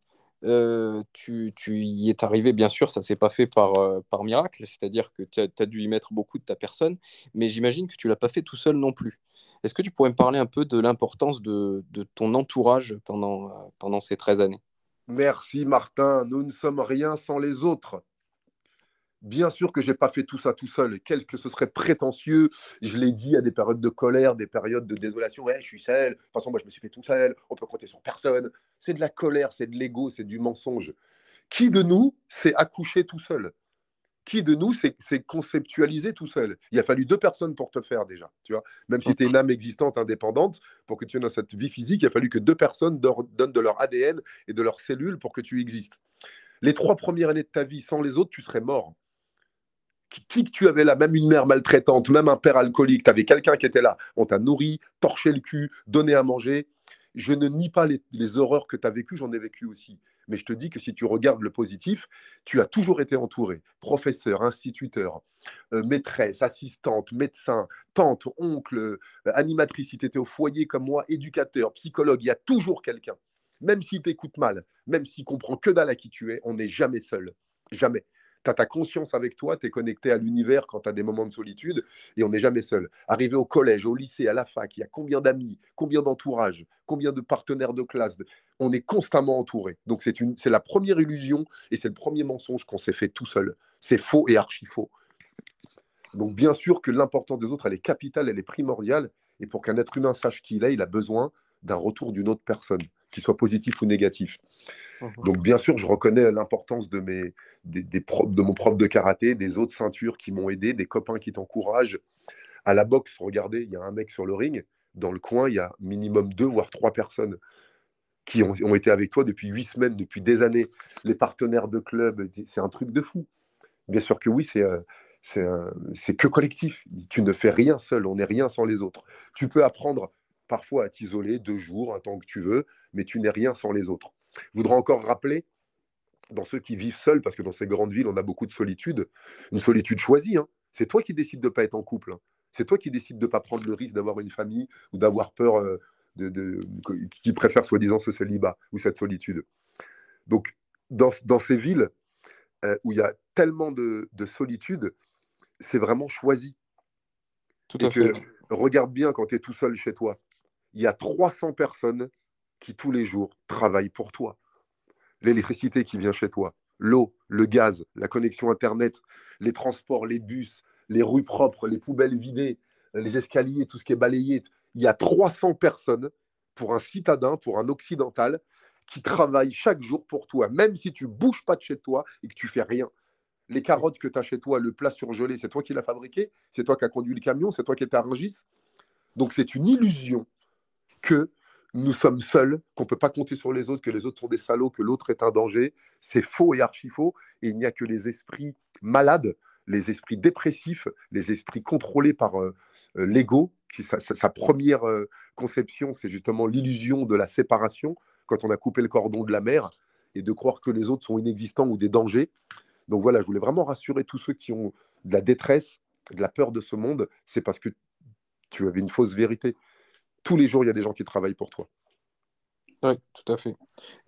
tu, y es arrivé, bien sûr, ça s'est pas fait par, par miracle, c'est-à-dire que tu as, as, dû y mettre beaucoup de ta personne, mais j'imagine que tu l'as pas fait tout seul non plus. Est-ce que tu pourrais me parler un peu de l'importance de, ton entourage pendant, euh, pendant ces 13 années
Merci Martin, nous ne sommes rien sans les autres.
Bien sûr que je n'ai pas fait tout ça tout seul, quel que ce serait
prétentieux, je l'ai dit à des périodes de colère, des périodes de désolation, ouais, je suis seul, de toute façon moi je me suis fait tout seul, on peut compter sur personne. C'est de la colère, c'est de l'ego, c'est du mensonge. Qui de nous s'est accouché tout seul qui de nous s'est conceptualisé tout seul Il a fallu deux personnes pour te faire déjà, tu vois. Même si tu es une âme existante, indépendante, pour que tu aies dans cette vie physique, il a fallu que deux personnes donnent de leur ADN et de leurs cellules pour que tu existes. Les trois premières années de ta vie, sans les autres, tu serais mort. Qui que tu avais là, même une mère maltraitante, même un père alcoolique, tu avais quelqu'un qui était là. On t'a nourri, torché le cul, donné à manger. Je ne nie pas les, les horreurs que tu as vécues, j'en ai vécu aussi. Mais je te dis que si tu regardes le positif, tu as toujours été entouré. Professeur, instituteur, euh, maîtresse, assistante, médecin, tante, oncle, euh, animatrice, si tu étais au foyer comme moi, éducateur, psychologue, il y a toujours quelqu'un. Même s'il t'écoute mal, même s'il comprend que dalle à qui tu es, on n'est jamais seul. Jamais tu as ta conscience avec toi, tu es connecté à l'univers quand tu as des moments de solitude et on n'est jamais seul. Arrivé au collège, au lycée, à la fac, il y a combien d'amis, combien d'entourages, combien de partenaires de classe On est constamment entouré. Donc c'est, c'est la première illusion et c'est le premier mensonge qu'on s'est fait tout seul. C'est faux et archi faux. Donc bien sûr que l'importance des autres, elle est capitale, elle est primordiale. Et pour qu'un être humain sache qui il est, il a besoin d'un retour d'une autre personne qu'il soit positif ou négatif. Mhm. Donc bien sûr, je reconnais l'importance de, mes, de mon prof de karaté, des autres ceintures qui m'ont aidé, des copains qui t'encouragent. À la boxe, regardez, il y a un mec sur le ring, dans le coin, il y a minimum deux, voire trois personnes qui ont, été avec toi depuis huit semaines, depuis des années. Les partenaires de club, c'est un truc de fou. Bien sûr que oui, c'est... Euh, euh, c'est que collectif. Tu ne fais rien seul, on n'est rien sans les autres. Tu peux apprendre parfois à t'isoler deux jours, un temps que tu veux, mais tu n'es rien sans les autres. Je voudrais encore rappeler, dans ceux qui vivent seuls, parce que dans ces grandes villes, on a beaucoup de solitude, une solitude choisie. Hein. C'est toi qui décides de ne pas être en couple. Hein. C'est toi qui décides de ne pas prendre le risque d'avoir une famille ou d'avoir peur euh, de, qui préfère soi-disant ce célibat ou cette solitude. Donc, dans, dans ces villes euh, où il y a tellement de, solitude, c'est vraiment choisi. Tout à Et fait. regarde bien quand tu es tout seul chez toi. Il y a 300 personnes qui tous les jours travaillent pour toi. L'électricité qui vient chez toi, l'eau, le gaz, la connexion Internet, les transports, les bus, les rues propres, les poubelles vidées, les escaliers, tout ce qui est balayé. Il y a 300 personnes pour un citadin, pour un occidental, qui travaillent chaque jour pour toi, même si tu bouges pas de chez toi et que tu fais rien. Les carottes que tu as chez toi, le plat surgelé, c'est toi qui l'as fabriqué, c'est toi qui as conduit le camion, c'est toi qui étais à Donc c'est une illusion que nous sommes seuls, qu'on ne peut pas compter sur les autres, que les autres sont des salauds, que l'autre est un danger. C'est faux et archi faux. Et il n'y a que les esprits malades, les esprits dépressifs, les esprits contrôlés par euh, euh, l'ego, qui sa, première euh, conception, c'est justement l'illusion de la séparation, quand on a coupé le cordon de la mer, et de croire que les autres sont inexistants ou des dangers. Donc voilà, je voulais vraiment rassurer tous ceux qui ont de la détresse, de la peur de ce monde, c'est parce que tu avais une fausse vérité tous les jours, il y a des gens qui travaillent pour toi.
Oui, tout à fait.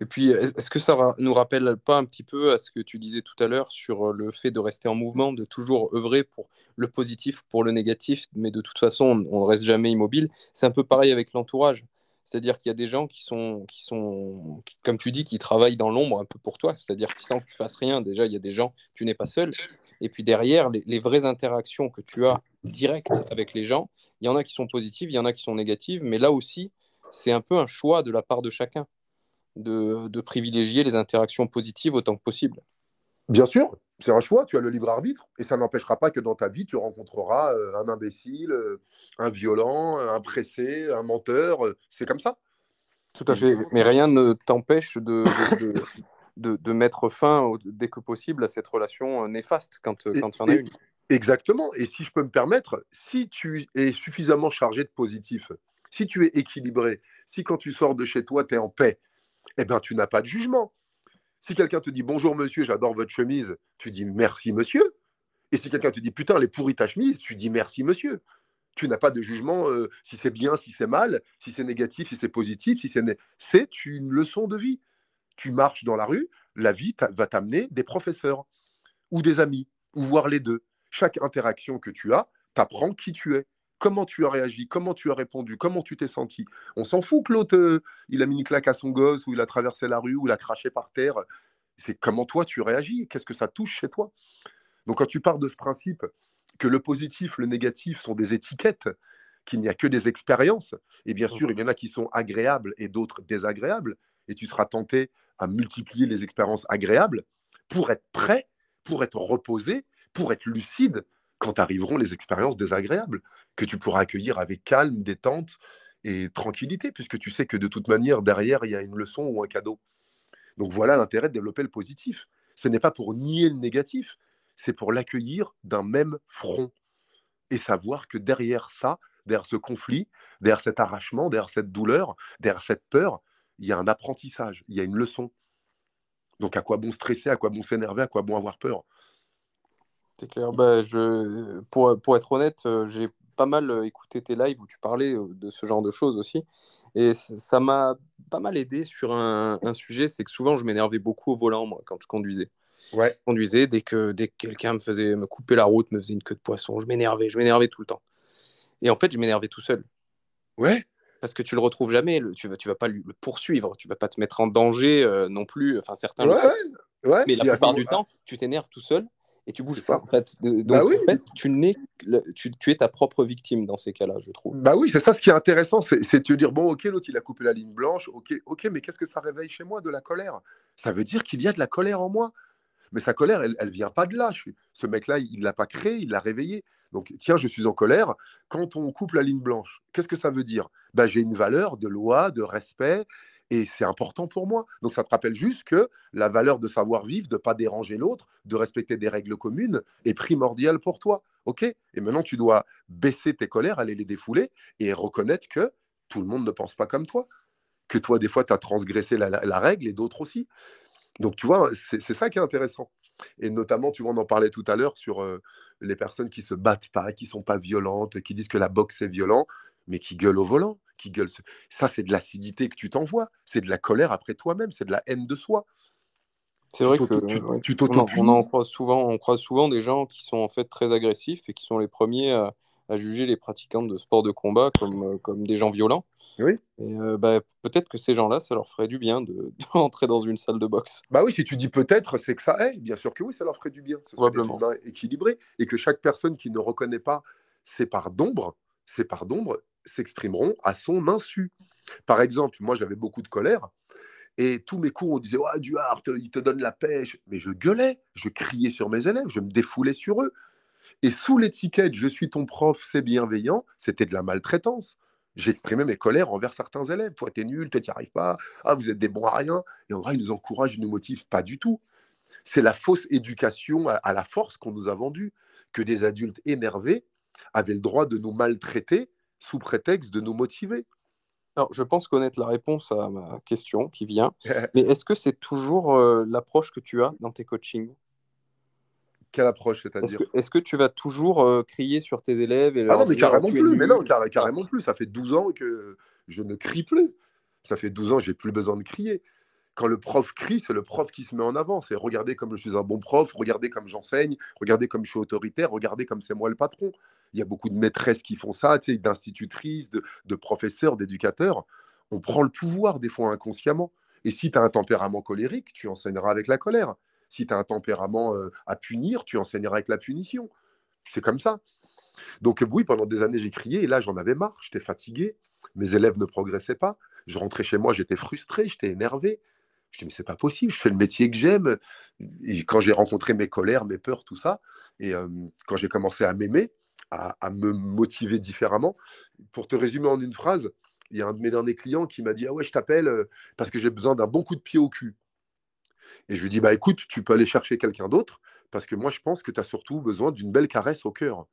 Et puis, est-ce que ça nous rappelle pas un petit peu à ce que tu disais tout à l'heure sur euh, le fait de rester en mouvement, de toujours œuvrer pour le positif, pour le négatif, mais de toute façon, on ne reste jamais immobile. C'est un peu pareil avec l'entourage. C'est-à-dire qu'il y a des gens qui sont, qui sont comme tu dis, qui travaillent dans l'ombre un peu pour toi. C'est-à-dire que sans que tu fasses rien, déjà, il y a des gens, tu n'es pas seul. Et puis derrière, les, vraies interactions que tu as directes avec les gens, il y en a qui sont positives, il y en a qui sont négatives. Mais là aussi, c'est un peu un choix de la part de chacun de privilégier les interactions positives autant que possible.
Bien sûr, c'est un choix, tu as le libre arbitre, et ça n'empêchera pas que dans ta vie, tu rencontreras euh, un imbécile, euh, un violent, euh, un pressé, un menteur. C'est comme ça.
Tout à fait. Mais rien ne t'empêche de, de, mettre fin dès que possible à cette relation néfaste quand, quand tu en as une. Exactement. Et si je peux me permettre,
si tu es suffisamment chargé de positif, si tu es équilibré, si quand tu sors de chez toi, tu es en paix, eh bien, tu n'as pas de jugement. Si quelqu'un te dit bonjour monsieur, j'adore votre chemise, tu dis merci monsieur. Et si quelqu'un te dit putain, elle est pourrie ta chemise, tu dis merci monsieur. Tu n'as pas de jugement euh, si c'est bien, si c'est mal, si c'est négatif, si c'est positif, si c'est. Né... C'est une leçon de vie. Tu marches dans la rue, la vie va t'amener des professeurs ou des amis, ou voir les deux. Chaque interaction que tu as t'apprend qui tu es comment tu as réagi, comment tu as répondu, comment tu t'es senti. On s'en fout que l'autre, euh, il a mis une claque à son gosse, ou il a traversé la rue, ou il a craché par terre. C'est comment toi tu réagis, qu'est-ce que ça touche chez toi. Donc quand tu pars de ce principe que le positif, le négatif sont des étiquettes, qu'il n'y a que des expériences, et bien sûr, il y en a qui sont agréables et d'autres désagréables, et tu seras tenté à multiplier les expériences agréables pour être prêt, pour être reposé, pour être lucide, quand arriveront les expériences désagréables, que tu pourras accueillir avec calme, détente et tranquillité, puisque tu sais que de toute manière, derrière, il y a une leçon ou un cadeau. Donc voilà l'intérêt de développer le positif. Ce n'est pas pour nier le négatif, c'est pour l'accueillir d'un même front et savoir que derrière ça, derrière ce conflit, derrière cet arrachement, derrière cette douleur, derrière cette peur, il y a un apprentissage, il y a une leçon. Donc à quoi bon stresser, à quoi bon s'énerver, à quoi bon avoir peur c'est clair.
Bah, je, pour, pour être honnête, euh, j'ai pas mal euh, écouté tes lives où tu parlais euh, de ce genre de choses aussi. Et ça m'a pas mal aidé sur un, sujet, c'est que souvent je m'énervais beaucoup au volant moi, quand je conduisais. Ouais. Je conduisais, dès que, dès quelqu'un me faisait me couper la route, me faisait une queue de poisson, je m'énervais, je m'énervais tout le temps. Et en fait, je m'énervais tout seul. Ouais. Parce que tu le retrouves jamais, tu, vas, tu vas pas le poursuivre, tu vas pas te mettre en danger non plus. Enfin, certains. ouais.
ouais. Mais la plupart du temps,
tu t'énerves tout seul et tu bouges pas en fait. Donc bah tu, n'es, tu, es ta propre victime dans ces cas-là, je trouve. Bah oui, c'est ça ce qui est intéressant, c'est, de te dire bon, ok, l'autre il a coupé la ligne
blanche, ok, ok, mais qu'est-ce que ça réveille chez moi de la colère Ça veut dire qu'il y a de la colère en moi. Mais sa colère, elle, elle vient pas de là. Je suis, ce mec-là, il l'a pas créé, il l'a réveillé. Donc tiens, je suis en colère. Quand on coupe la ligne blanche, qu'est-ce que ça veut dire bah, j'ai une valeur de loi, de respect, et c'est important pour moi. Donc ça te rappelle juste que la valeur de savoir vivre, de ne pas déranger l'autre, de respecter des règles communes est primordiale pour toi. OK Et maintenant, tu dois baisser tes colères, aller les défouler et reconnaître que tout le monde ne pense pas comme toi. Que toi, des fois, tu as transgressé la, règle et d'autres aussi. Donc, tu vois, c'est ça qui est intéressant. Et notamment, tu vois, on en parlait tout à l'heure sur euh, les personnes qui se battent pas, qui sont pas violentes, qui disent que la boxe est violente, mais qui gueulent au volant, qui gueule. Ça, c'est de l'acidité
que tu t'envoies. C'est de la colère après toi-même. C'est de la haine de soi. C'est vrai que tu, on, en croise souvent, on souvent des gens qui sont en fait très agressifs et qui sont les premiers à, juger les pratiquants de sport de combat comme, euh, comme des gens violents. Oui. Euh, bah, peut-être que ces gens-là, ça leur ferait du bien de, rentrer dans une salle de boxe. Bah oui, si tu dis peut-être, c'est que ça
est. Bien sûr que oui, ça leur ferait du bien. Ce équilibré et que chaque personne qui ne reconnaît pas ses parts d'ombre, ses parts d'ombre, s'exprimeront à son insu. Par exemple, moi j'avais beaucoup de colère et tous mes cours on disait oh, Duarte, il te donne la pêche. Mais je gueulais, je criais sur mes élèves, je me défoulais sur eux. Et sous l'étiquette je suis ton prof, c'est bienveillant, c'était de la maltraitance. J'exprimais mes colères envers certains élèves. Toi, t'es nul, toi, t'y arrives pas. Ah, vous êtes des bons à rien. Et en vrai, ils nous encouragent, ils nous motivent pas du tout. C'est la fausse éducation à, la force qu'on nous a vendue, que des adultes énervés avaient
le droit de nous maltraiter sous prétexte de nous motiver. Alors, je pense connaître la réponse à ma question qui vient, mais est-ce que c'est toujours euh, l'approche que tu as dans tes coachings Quelle approche, c'est-à-dire Est-ce que, tu vas toujours euh, crier sur tes élèves et Ah non, mais carrément plus, mais non,
carrément plus. Ça fait
12 ans que je ne crie plus.
Ça fait 12 ans, que j'ai plus besoin de crier quand le prof crie, c'est le prof qui se met en avant. C'est regardez comme je suis un bon prof, regardez comme j'enseigne, regardez comme je suis autoritaire, regardez comme c'est moi le patron il y a beaucoup de maîtresses qui font ça, d'institutrices, de, professeurs, d'éducateurs. On prend le pouvoir des fois inconsciemment. Et si tu as un tempérament colérique, tu enseigneras avec la colère. Si tu as un tempérament euh, à punir, tu enseigneras avec la punition. C'est comme ça. Donc oui, pendant des années, j'ai crié, et là, j'en avais marre, j'étais fatigué, mes élèves ne progressaient pas. Je rentrais chez moi, j'étais frustré, j'étais énervé. Je disais, mais c'est pas possible, je fais le métier que j'aime. Et quand j'ai rencontré mes colères, mes peurs, tout ça, et euh, quand j'ai commencé à m'aimer, à, me motiver différemment. Pour te résumer en une phrase, il y a un de mes derniers clients qui m'a dit Ah ouais, je t'appelle euh, parce que j'ai besoin d'un bon coup de pied au cul. Et je lui dis Bah écoute, tu peux aller chercher quelqu'un d'autre parce que moi, je pense que tu as surtout besoin d'une belle caresse au cœur.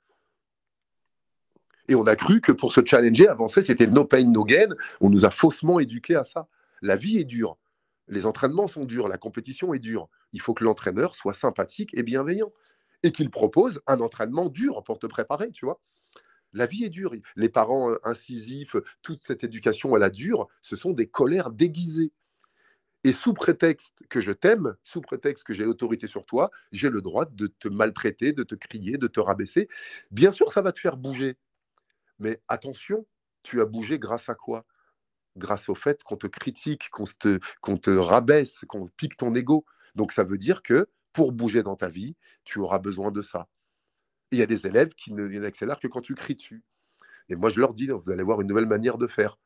Et on a cru que pour se challenger, avancer, c'était no pain, no gain. On nous a faussement éduqué à ça. La vie est dure. Les entraînements sont durs. La compétition est dure. Il faut que l'entraîneur soit sympathique et bienveillant et qu'il propose un entraînement dur pour te préparer, tu vois. La vie est dure. Les parents euh, incisifs, toute cette éducation à la dure, ce sont des colères déguisées. Et sous prétexte que je t'aime, sous prétexte que j'ai l'autorité sur toi, j'ai le droit de te maltraiter, de te crier, de te rabaisser. Bien sûr, ça va te faire bouger. Mais attention, tu as bougé grâce à quoi Grâce au fait qu'on te critique, qu'on te, te rabaisse, qu'on pique ton ego. Donc ça veut dire que pour bouger dans ta vie, tu auras besoin de ça. il y a des élèves qui ne n'accélèrent que quand tu cries dessus. Et moi, je leur dis, vous allez voir une nouvelle manière de faire.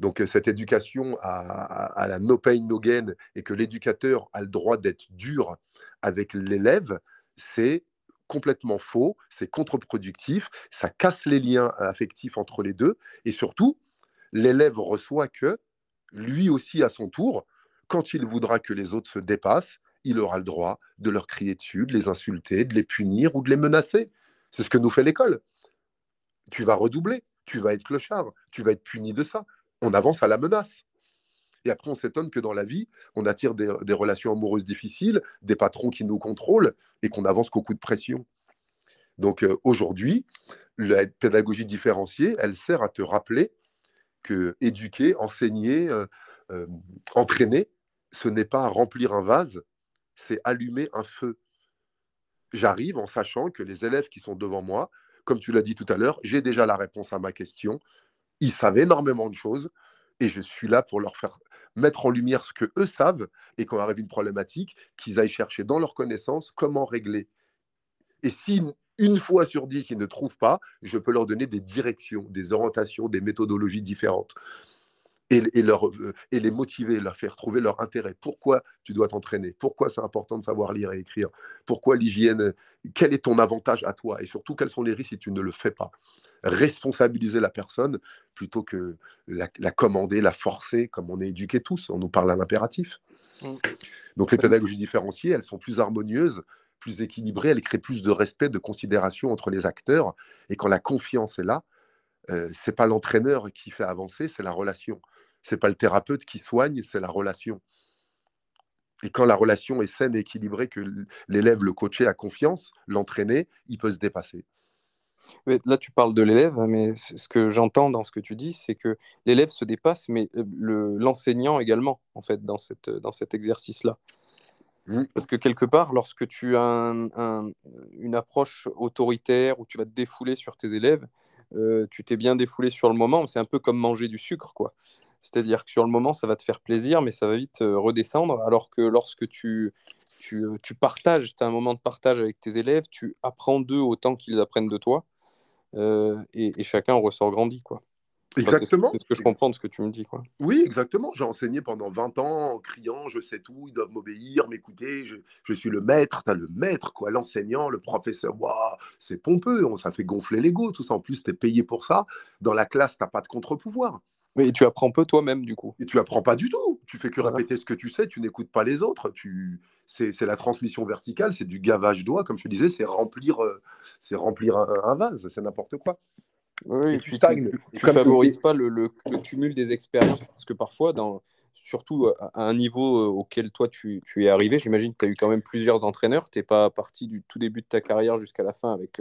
Donc, euh, cette éducation à, la no pain, no gain, et que l'éducateur a le droit d'être dur avec l'élève, c'est complètement faux, c'est contre-productif, ça casse les liens affectifs entre les deux, et surtout, l'élève reçoit que lui aussi, à son tour, quand il voudra que les autres se dépassent, il aura le droit de leur crier dessus, de les insulter, de les punir ou de les menacer. C'est ce que nous fait l'école. Tu vas redoubler, tu vas être clochard, tu vas être puni de ça. On avance à la menace. Et après, on s'étonne que dans la vie, on attire des, relations amoureuses difficiles, des patrons qui nous contrôlent et qu'on avance qu'au coup de pression. Donc euh, aujourd'hui, la pédagogie différenciée, elle sert à te rappeler que éduquer, enseigner, euh, euh, entraîner, ce n'est pas remplir un vase, c'est allumer un feu. J'arrive en sachant que les élèves qui sont devant moi, comme tu l'as dit tout à l'heure, j'ai déjà la réponse à ma question. Ils savent énormément de choses et je suis là pour leur faire mettre en lumière ce que eux savent et quand arrive une problématique, qu'ils aillent chercher dans leurs connaissances comment régler. Et si une fois sur dix, ils ne trouvent pas, je peux leur donner des directions, des orientations, des méthodologies différentes et, euh, et les motiver, leur faire trouver leur intérêt. Pourquoi tu dois t'entraîner Pourquoi c'est important de savoir lire et écrire Pourquoi l'hygiène Quel est ton avantage à toi Et surtout, quels sont les risques si tu ne le fais pas Responsabiliser la personne plutôt que la, commander, la forcer, comme on est éduqués tous. On nous parle à l'impératif. Mm. Donc les pédagogies différenciées, elles sont plus harmonieuses, plus équilibrées, elles créent plus de respect, de considération entre les acteurs. Et quand la confiance est là, euh, ce n'est pas l'entraîneur qui fait avancer, c'est la relation. C'est pas le thérapeute qui soigne, c'est la relation. Et quand la relation est saine et équilibrée,
que l'élève, le coaché a confiance, l'entraîner, il peut se dépasser. là, tu parles de l'élève, hein, mais ce que j'entends dans ce que tu dis, c'est que l'élève se dépasse, mais euh, l'enseignant également, en fait, dans, cette, euh, dans cet exercice-là. Mmh. Parce que quelque part, lorsque tu as une approche autoritaire où tu vas te défouler sur tes élèves, euh, tu t'es bien défoulé sur le moment, c'est un peu comme manger du sucre, quoi. C'est-à-dire que sur le moment, ça va te faire plaisir, mais ça va vite euh, redescendre, alors que lorsque euh, tu, partages, tu as un moment de partage avec tes élèves, tu apprends d'eux autant qu'ils apprennent de toi, euh, et, chacun ressort grandi, quoi.
Exactement. C'est ce
que je comprends de ce que tu me dis. Quoi.
Oui, exactement. J'ai enseigné pendant 20 ans en criant je sais tout, ils doivent m'obéir, m'écouter, je, je, suis le maître. Tu as le maître, quoi, l'enseignant, le professeur. Waouh, c'est pompeux, ça fait gonfler l'ego, tout ça. En plus, tu es payé pour ça. Dans la classe, t'as pas de contre-pouvoir. Oui, et tu apprends peu toi-même, du coup. Et tu apprends pas du tout. Tu fais que répéter ce que tu sais, tu n'écoutes pas les autres. C'est la transmission verticale, c'est du gavage d'oie, comme je te disais, c'est remplir, euh, c'est remplir un, vase, c'est n'importe quoi. Oui, et tu stagnes. Tu ne favorises
pas le, cumul des expériences, parce que parfois, surtout euh, à un niveau euh, auquel toi tu, tu es arrivé, j'imagine que tu as eu quand même plusieurs entraîneurs, tu n'es pas parti du tout début de ta carrière jusqu'à la fin avec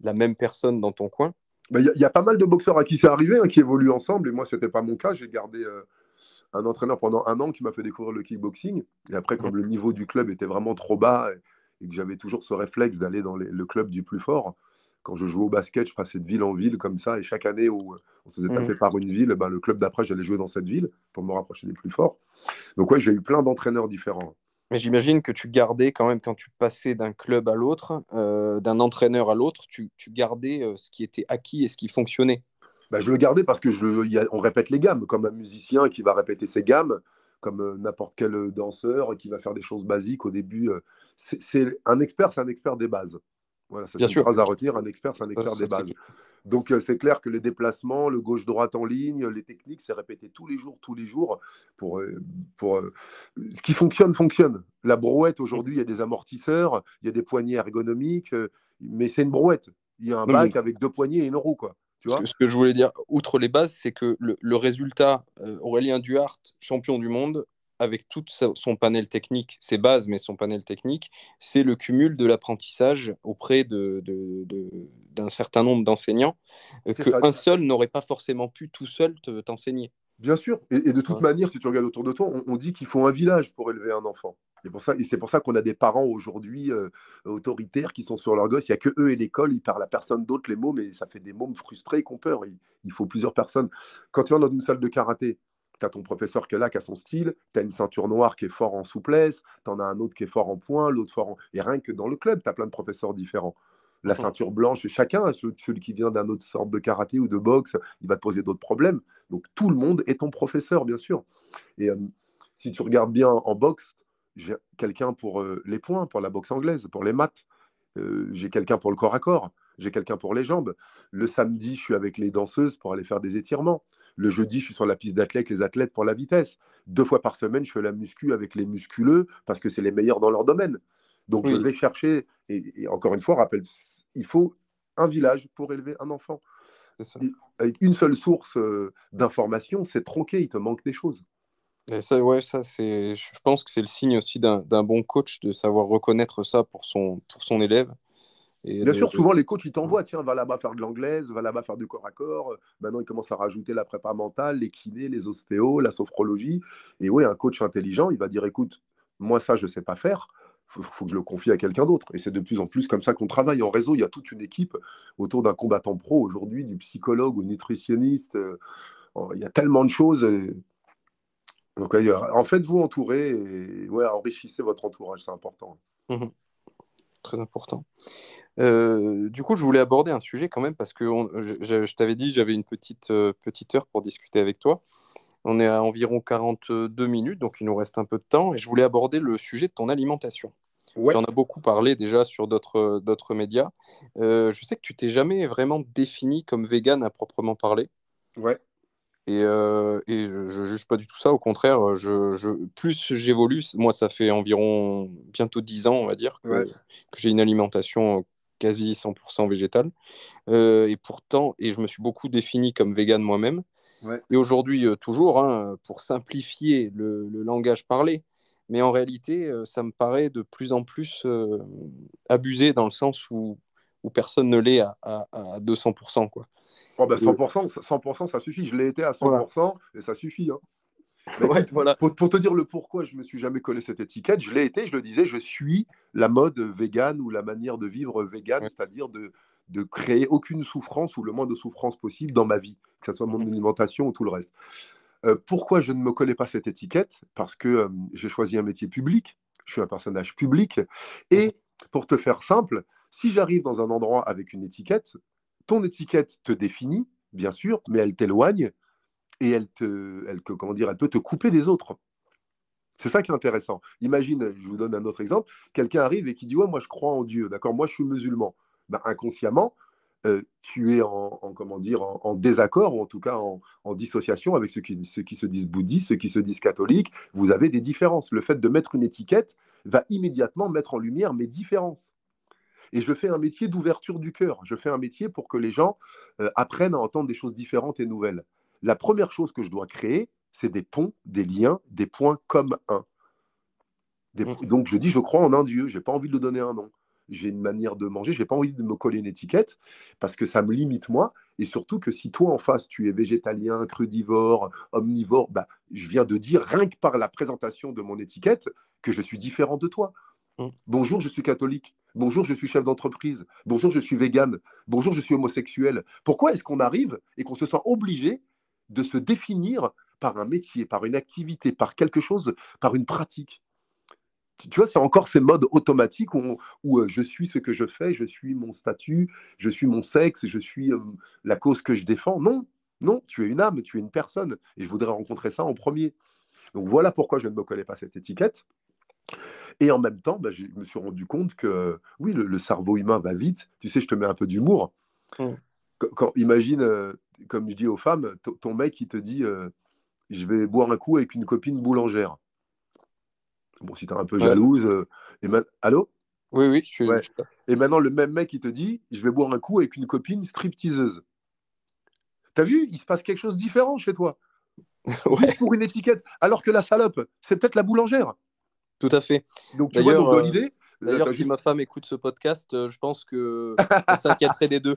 la même personne dans ton coin.
Il y, a pas mal de boxeurs à qui c'est arrivé, hein, qui évoluent ensemble. Et moi, ce n'était pas mon cas. J'ai gardé euh, un entraîneur pendant un an qui m'a fait découvrir le kickboxing. Et après, comme le niveau du club était vraiment trop bas et, que j'avais toujours ce réflexe d'aller dans le club du plus fort, quand je jouais au basket, je passais de ville en ville comme ça. Et chaque année où euh, on se faisait pas faire mm. par une ville, ben, le club d'après, j'allais jouer dans cette ville
pour me rapprocher des plus forts. Donc, ouais, j'ai eu plein d'entraîneurs différents. Mais j'imagine que tu gardais quand même, quand tu passais d'un club à l'autre, euh, d'un entraîneur à l'autre, tu, gardais euh, ce qui était acquis et ce qui fonctionnait.
Bah, je le gardais parce que je, on répète les gammes, comme un musicien qui va répéter ses gammes, comme euh, n'importe quel danseur qui va faire des choses basiques au début. C'est un expert, c'est un expert des bases. Voilà, c'est une sûr. phrase à retenir. Un expert, c'est un expert des bases. Donc euh, c'est clair que les déplacements, le gauche-droite en ligne, les techniques, c'est répété tous les jours, tous les jours. Pour, euh, euh, ce qui fonctionne, fonctionne. La brouette, aujourd'hui, il y a des amortisseurs, il y a des poignées ergonomiques, mais c'est une brouette. Il y a un bac avec deux poignées et une roue. Quoi.
Tu vois ce, que, je voulais dire, outre les bases, c'est que le, résultat, Aurélien Duarte, champion du monde, avec tout son panel technique, ses bases, mais son panel technique, c'est le cumul de l'apprentissage auprès d'un certain nombre d'enseignants euh, qu'un seul n'aurait pas forcément pu tout seul t'enseigner. Bien sûr. Et, de toute manière, si tu regardes autour de toi, on, dit qu'il faut un village pour élever un enfant.
Et, c'est pour ça qu'on a des parents aujourd'hui euh, autoritaires qui sont sur leur gosse. Il n'y a que eux et l'école. Ils parlent à personne d'autre les mots, mais ça fait des mômes frustrés qu'on peur. Il, il, faut plusieurs personnes. Quand tu vas dans une salle de karaté, tu ton professeur qui est là, qui a son style, tu as une ceinture noire qui est fort en souplesse, tu en as un autre qui est fort en point, l'autre fort en... Et rien que dans le club, tu as plein de professeurs différents. La ceinture blanche, chacun, hein, celui qui vient d'un autre sorte de karaté ou de boxe, il va te poser d'autres problèmes. Donc tout le monde est ton professeur, bien sûr. Et euh, si tu regardes bien en boxe, j'ai quelqu'un pour euh, les points, pour la boxe anglaise, pour les maths, euh, j'ai quelqu'un pour le corps à corps j'ai quelqu'un pour les jambes. Le samedi, je suis avec les danseuses pour aller faire des étirements. Le jeudi, je suis sur la piste d'athlète, les athlètes pour la vitesse. Deux fois par semaine, je fais la muscu avec les musculeux parce que c'est les meilleurs dans leur domaine. Donc je vais chercher, et, encore une fois, rappelle, il faut un village pour élever un enfant. Avec une seule source euh, d'information, c'est tronqué, il te manque des
choses. ça, ouais, ça, c'est, je pense que c'est le signe aussi d'un bon coach de savoir reconnaître ça pour son, pour son élève. Bien sûr, souvent les
coachs, ils t'envoient, mmh. tiens, va là-bas faire de l'anglaise, va là-bas faire du corps à corps. Euh, maintenant, ils commencent à rajouter la prépa mentale, les kinés, les ostéos, la sophrologie. Et oui, un coach intelligent, il va dire, écoute, moi, ça, je sais pas faire. Faut, que je le confie à quelqu'un d'autre. Et c'est de plus en plus comme ça qu'on travaille. En réseau, il y a toute une équipe autour d'un combattant pro aujourd'hui, du psychologue au nutritionniste. Euh, il y a tellement de choses. Donc, en fait, vous entourez et ouais, enrichissez votre entourage, c'est important.
Mmh Très important. Euh, du coup, je voulais aborder un sujet quand même parce que je, t'avais dit j'avais une petite, euh, petite heure pour discuter avec toi. On est à environ 42 minutes, donc il nous reste un peu de temps. Et je voulais aborder le sujet de ton alimentation. Ouais. Tu en as beaucoup parlé déjà sur d'autres, d'autres médias. Euh, je sais que tu t'es jamais vraiment défini comme vegan à proprement parler. Ouais. Et, je ne juge pas du tout ça. Au contraire, je, plus j'évolue, moi, ça fait environ bientôt 10 ans, on va dire, que, que j'ai une alimentation quasi 100% végétal. Euh, et pourtant, et je me suis beaucoup défini comme vegan moi-même. Et aujourd'hui, euh, toujours, hein, pour simplifier le, langage parlé, mais en réalité, euh, ça me paraît de plus en plus abusé dans le sens où, personne ne l'est à, 200%. Quoi.
100%, bah, ça suffit. Je l'ai été à 100% et ça suffit. Hein pour, te dire le pourquoi je me suis jamais collé cette étiquette, je l'ai été, je le disais, je suis la mode végane ou la manière de vivre végane, c'est-à-dire de, créer aucune souffrance ou le moins de souffrance possible dans ma vie, que ce soit mon mmh. alimentation ou tout le reste. Euh, pourquoi je ne me collais pas cette étiquette Parce que euh, j'ai choisi un métier public, je suis un personnage public, et mmh. pour te faire simple, si j'arrive dans un endroit avec une étiquette, ton étiquette te définit, bien sûr, mais elle t'éloigne et elle te, elle comment dire, elle peut te couper des autres. C'est ça qui est intéressant. Imagine, je vous donne un autre exemple, quelqu'un arrive et qui dit moi je crois en Dieu, d'accord, moi je suis musulman. Ben, inconsciemment, euh, tu es en, comment dire, en, désaccord ou en tout cas en, dissociation avec ceux qui, se disent bouddhistes, ceux qui se disent catholiques. Vous avez des différences. Le fait de mettre une étiquette va immédiatement mettre en lumière mes différences. Et je fais un métier d'ouverture du cœur. Je fais un métier pour que les gens euh, apprennent à entendre des choses différentes et nouvelles la première chose que je dois créer, c'est des ponts, des liens, des points comme un. Mm. Donc je dis, je crois en un Dieu, j'ai pas envie de le donner un nom. J'ai une manière de manger, j'ai pas envie de me coller une étiquette parce que ça me limite moi. Et surtout que si toi en face tu es végétalien, crudivore, omnivore, bah, je viens de dire rien que par la présentation de mon étiquette que je suis différent de toi. Mm. Bonjour, je suis catholique. Bonjour, je suis chef d'entreprise. Bonjour, je suis végane. Bonjour, je suis homosexuel. Pourquoi est-ce qu'on arrive et qu'on se sent obligé de se définir par un métier, par une activité, par quelque chose, par une pratique. Tu vois, c'est encore ces modes automatiques où, euh, je suis ce que je fais, je suis mon statut, je suis mon sexe, je suis euh, la cause que je défends. Non, non, tu es une âme, tu es une personne. Et je voudrais rencontrer ça en premier. Donc voilà pourquoi je ne me connais pas cette étiquette. Et en même temps, bah, je me suis rendu compte que oui, le, cerveau humain va vite. Tu sais, je te mets un peu d'humour. Mmh imagine, euh, comme je dis aux femmes, ton mec, il te dit euh, Je vais boire un coup avec une copine boulangère. Bon, si t'es un peu jalouse. Euh, allô Oui, oui, je suis. Et maintenant, le même mec, il te dit Je vais boire un coup avec une copine stripteaseuse. T'as vu Il se passe quelque chose de différent chez toi. ouais. Pour une étiquette. Alors que la salope, c'est peut-être la boulangère. Tout à fait. Donc, tu vois, donc, l'idée,
D'ailleurs, si ma femme écoute ce podcast, euh, je pense que s'inquiéterait des deux.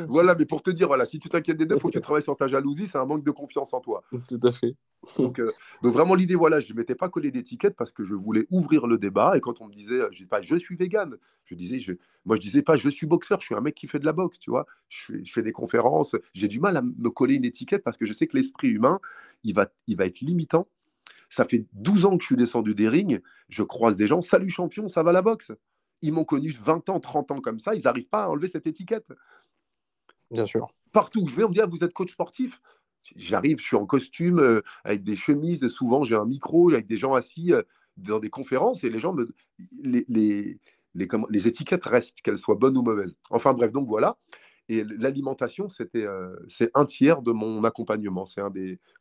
voilà,
mais pour te dire, voilà, si tu t'inquiètes des deux, il faut que tu travailles sur ta jalousie, c'est un manque de confiance en toi.
Tout à fait.
donc, euh, vraiment, l'idée, voilà, je ne m'étais pas collé d'étiquette parce que je voulais ouvrir le débat. Et quand on me disait, euh, je dis pas, je suis vegan je disais, je, moi, je disais pas, je suis boxeur, je suis un mec qui fait de la boxe, tu vois. Je, je fais des conférences. J'ai du mal à me coller une étiquette parce que je sais que l'esprit humain, il va, il va être limitant ça fait 12 ans que je suis descendu des rings, je croise des gens, salut champion, ça va la boxe. Ils m'ont connu 20 ans, 30 ans comme ça, ils n'arrivent pas à enlever cette étiquette. Bien sûr. Partout où je vais, on me dit, ah, vous êtes coach sportif. J'arrive, je suis en costume, euh, avec des chemises, souvent j'ai un micro, avec des gens assis euh, dans des conférences, et les gens Les, étiquettes restent, qu'elles soient bonnes ou mauvaises. Enfin bref, donc voilà. Et l'alimentation, c'était, euh, c'est un tiers de mon accompagnement. C'est un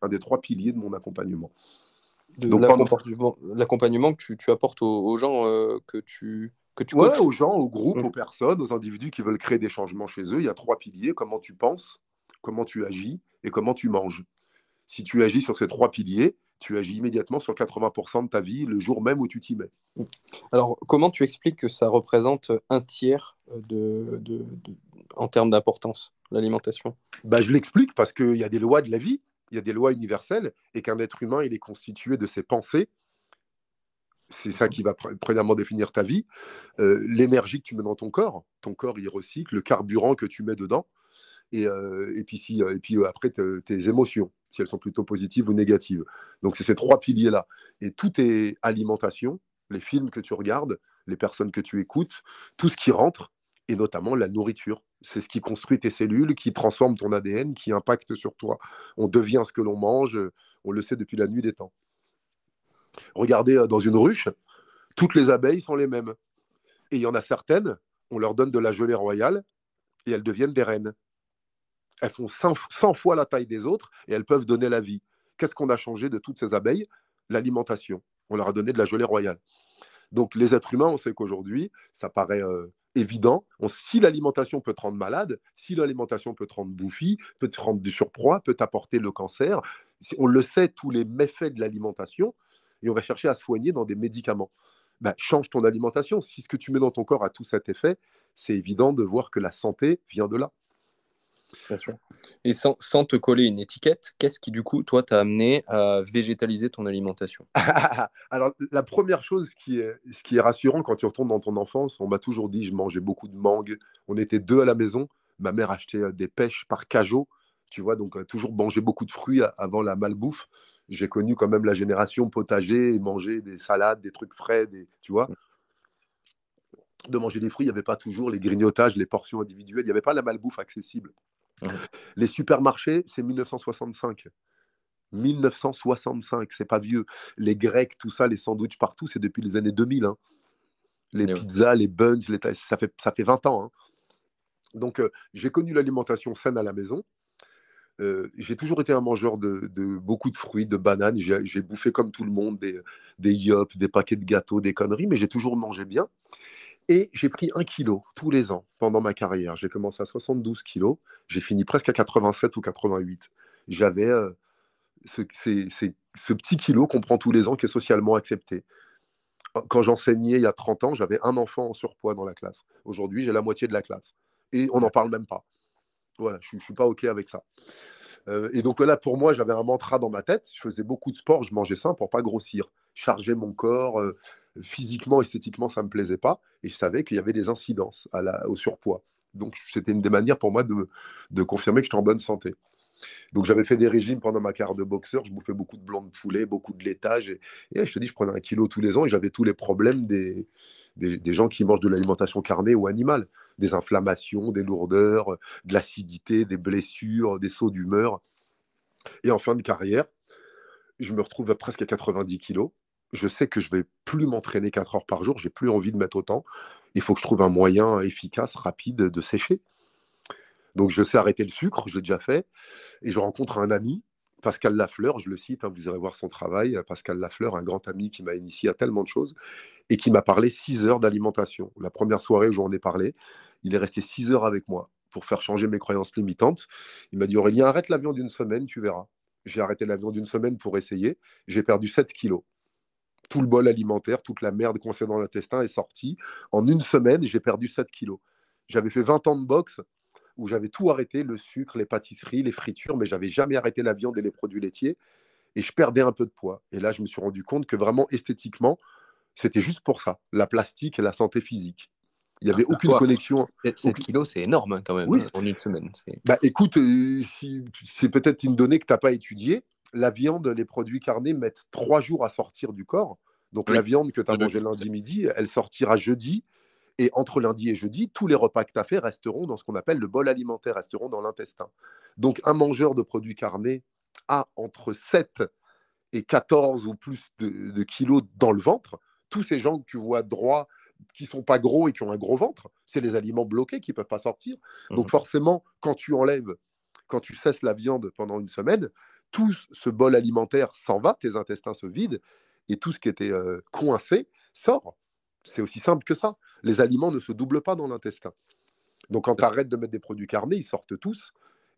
un des trois piliers de mon accompagnement.
Donc l'accompagnement que tu, apportes aux, gens euh, que tu que tu aux gens, aux groupes, mm. aux personnes, aux individus qui veulent créer des changements chez eux. Il y a trois piliers
comment tu penses, comment tu agis et comment tu manges. Si tu agis sur ces trois piliers, tu agis immédiatement sur 80% de ta vie le jour même où tu t'y
mets. Mm. Alors, comment tu expliques que ça représente un tiers euh, de, en termes d'importance, l'alimentation bah, Je l'explique parce qu'il y a des lois de la vie il y a des lois universelles et qu'un être
humain, il est constitué de ses pensées. C'est ça qui va premièrement définir ta vie. Euh, l'énergie que tu mets dans ton corps, ton corps, il recycle, le carburant que tu mets dedans. Et, euh, et puis, si, euh, et puis après, tes émotions, si elles sont plutôt positives ou négatives. Donc, c'est ces trois piliers-là. Et tout est alimentation, les films que tu regardes, les personnes que tu écoutes, tout ce qui rentre, et notamment la nourriture. C'est ce qui construit tes cellules, qui transforme ton ADN, qui impacte sur toi. On devient ce que l'on mange, on le sait depuis la nuit des temps. Regardez euh, dans une ruche, toutes les abeilles sont les mêmes. Et il y en a certaines, on leur donne de la gelée royale et elles deviennent des reines. Elles font 100 fois la taille des autres et elles peuvent donner la vie. Qu'est-ce qu'on a changé de toutes ces abeilles L'alimentation. On leur a donné de la gelée royale. Donc les êtres humains, on sait qu'aujourd'hui, ça paraît euh, évident. On, si l'alimentation peut te rendre malade, si l'alimentation peut te rendre bouffi, peut te rendre du surpoids, peut t'apporter le cancer, on le sait, tous les méfaits de l'alimentation, et on va chercher à soigner dans des médicaments. Ben, change ton alimentation. Si ce que tu mets dans ton corps a tout cet effet, c'est évident de voir que la santé vient de là.
Et sans, te coller une étiquette, qu'est-ce qui, du coup, toi, t'a amené à végétaliser ton alimentation
Alors, la première chose qui est, ce
qui est rassurant quand tu retournes
dans ton enfance, on m'a toujours dit je mangeais beaucoup de mangue. On était deux à la maison. Ma mère achetait euh, des pêches par cajot. Tu vois, donc euh, toujours manger beaucoup de fruits euh, avant la malbouffe. J'ai connu quand même la génération potager et manger des salades, des trucs frais, des, tu vois. De manger des fruits, il n'y avait pas toujours les grignotages, les portions individuelles, il n'y avait pas la malbouffe accessible. Les supermarchés, c'est 1965. 1965, c'est pas vieux. Les Grecs, tout ça, les sandwichs partout, c'est depuis les années 2000. Hein. Les eh pizzas, les buns, ça, fait, ça fait 20 ans. Hein. Donc, euh, j'ai connu l'alimentation saine à la maison. Euh, j'ai toujours été un mangeur de, beaucoup de fruits, de bananes. J'ai bouffé comme tout le monde des, des yops, des paquets de gâteaux, des conneries, mais j'ai toujours mangé bien. Et j'ai pris un kilo tous les ans pendant ma carrière. J'ai commencé à 72 kilos, j'ai fini presque à 87 ou 88. J'avais euh, ce, petit kilo qu'on prend tous les ans qui est socialement accepté. Euh, quand j'enseignais il y a 30 ans, j'avais un enfant en surpoids dans la classe. Aujourd'hui, j'ai la moitié de la classe. Et on n'en parle même pas. Voilà, je ne suis pas OK avec ça. Euh, et donc là, pour moi, j'avais un mantra dans ma tête. Je faisais beaucoup de sport, je mangeais sain pour ne pas grossir. Charger mon corps, physiquement, esthétiquement, ça ne me plaisait pas. Et je savais qu'il y avait des incidences au surpoids. Donc, c'était une des manières pour moi de, confirmer que j'étais en bonne santé. Donc, j'avais fait des régimes pendant ma carrière de boxeur. Je bouffais beaucoup de blanc de poulet, beaucoup de laitage. Et, je te dis, je prenais un kilo tous les ans et j'avais tous les problèmes des, gens qui mangent de l'alimentation carnée ou animale. Des inflammations, des lourdeurs, de l'acidité, des blessures, des sauts d'humeur. Et en fin de carrière, je me retrouve presque à 90 kilos je sais que je vais plus m'entraîner 4 heures par jour, j'ai plus envie de mettre autant. Il faut que je trouve un moyen efficace, rapide de sécher. Donc je sais arrêter le sucre, je l'ai déjà fait, et je rencontre un ami, Pascal Lafleur, je le cite, hein, vous irez voir son travail, euh, Pascal Lafleur, un grand ami qui m'a initié à tellement de choses, et qui m'a parlé 6 heures d'alimentation. La première soirée où j'en ai parlé, il est resté 6 heures avec moi pour faire changer mes croyances limitantes. Il m'a dit Aurélien, arrête l'avion d'une semaine, tu verras. J'ai arrêté l'avion d'une semaine pour essayer, j'ai perdu 7 kilos tout le bol alimentaire, toute la merde concernant l'intestin est sortie. En une semaine, j'ai perdu 7 kilos. J'avais fait 20 ans de boxe où j'avais tout arrêté, le sucre, les pâtisseries, les fritures, mais j'avais jamais arrêté la viande et les produits laitiers. Et je perdais un peu de poids. Et là, je me suis rendu compte que vraiment esthétiquement, c'était juste pour ça, la plastique et la santé physique. Il n'y avait ah, aucune connexion. 7, kilos, c'est énorme hein, quand même oui. Hein, en une semaine. Bah, écoute, euh, si, c'est peut-être une donnée que tu n'as pas étudiée, la viande, les produits carnés mettent trois jours à sortir du corps. Donc la viande que tu as mangée lundi midi, elle sortira jeudi. Et entre lundi et jeudi, tous les repas que tu as fait resteront dans ce qu'on appelle le bol alimentaire, resteront dans l'intestin. Donc un mangeur de produits carnés a entre 7 et 14 ou plus de, kilos dans le ventre. Tous ces gens que tu vois droit, qui sont pas gros et qui ont un gros ventre, c'est les aliments bloqués qui peuvent pas sortir. Donc mhm. forcément, quand tu enlèves, quand tu cesses la viande pendant une semaine, tout ce bol alimentaire s'en va, tes intestins se vident, et tout ce qui était euh, coincé sort. C'est aussi simple que ça. Les aliments ne se doublent pas dans l'intestin. Donc quand tu arrêtes de mettre des produits carnés, ils sortent tous.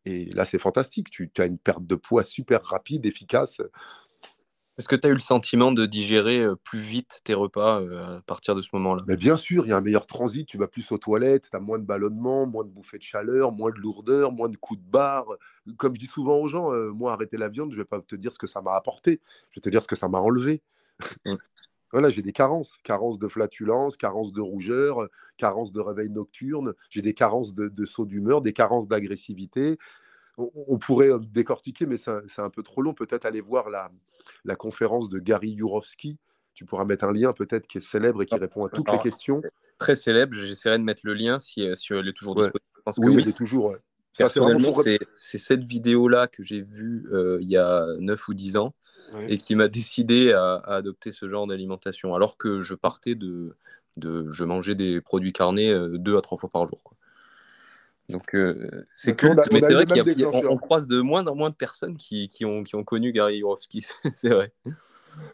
Et là, c'est fantastique. Tu as une perte de poids super rapide, efficace. Est-ce que tu as eu le sentiment de digérer plus vite tes repas à partir de ce moment-là Mais Bien
sûr, il y a un meilleur transit, tu vas plus aux toilettes, tu as moins de ballonnement, moins de bouffées de chaleur, moins de lourdeur, moins de coups de barre. Comme je dis souvent aux gens, moi, arrêter la viande, je ne vais pas te dire ce que ça m'a apporté, je vais te dire ce que ça m'a enlevé. Mmh. Voilà, j'ai des carences. carences de flatulence, carences de rougeur, carences de réveil nocturne. J'ai des carences de, de saut d'humeur, des carences d'agressivité on, pourrait euh, décortiquer, mais c'est un peu trop long. Peut-être aller voir la, conférence de Gary Yourofsky. Tu pourras mettre un lien peut-être qui est célèbre et qui ah, répond à toutes les questions.
Très célèbre. J'essaierai de mettre le lien si, euh, elle est toujours disponible. oui, est toujours. Personnellement, c'est cette vidéo-là que j'ai vue euh, il y a 9 ou 10 ans et qui m'a décidé à, adopter ce genre d'alimentation, alors que je partais de, Je mangeais des produits carnés deux à trois fois par jour. Donc, euh, c'est cool. Mais c'est vrai qu'on croise de moins en moins de personnes qui, ont, qui ont connu Gary Yourofsky, c'est vrai.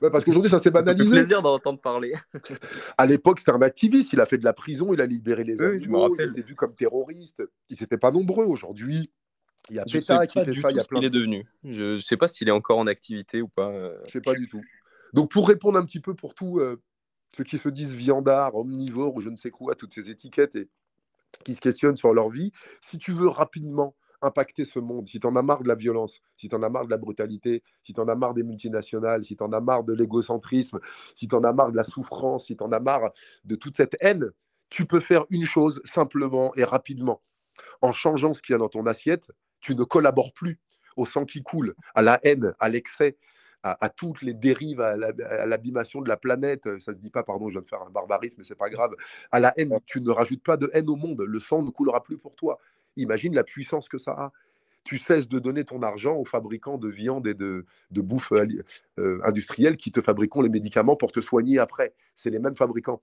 Bah, parce qu'aujourd'hui, ça s'est banalisé. C'est plaisir
d'entendre parler.
à l'époque, c'était un activiste. Il a fait de la prison, il a libéré les oui, animaux, je me il était vu comme terroriste. Ils n'étaient pas nombreux aujourd'hui.
Il y a Peta qui il plein. est devenu. Je ne sais pas s'il est encore en activité ou pas. Euh. Je ne sais pas du tout.
Donc, pour répondre un petit peu pour tout, euh, ce ceux qui se disent viandard omnivore ou je ne sais quoi, toutes ces étiquettes et qui se questionnent sur leur vie. Si tu veux rapidement impacter ce monde, si tu en as marre de la violence, si tu en as marre de la brutalité, si tu en as marre des multinationales, si tu en as marre de l'égocentrisme, si tu en as marre de la souffrance, si tu en as marre de toute cette haine, tu peux faire une chose simplement et rapidement. En changeant ce qu'il y a dans ton assiette, tu ne collabores plus au sang qui coule, à la haine, à l'excès à, toutes les dérives, à l'abîmation de la planète, euh, ça se dit pas, pardon, je viens de faire un barbarisme, mais c'est pas grave, à la haine, tu ne rajoutes pas de haine au monde, le sang ne coulera plus pour toi. Imagine la puissance que ça a. Tu cesses de donner ton argent aux fabricants de viande et de, bouffe euh, euh, industrielle qui te fabriqueront les médicaments pour te soigner après. C'est les mêmes fabricants.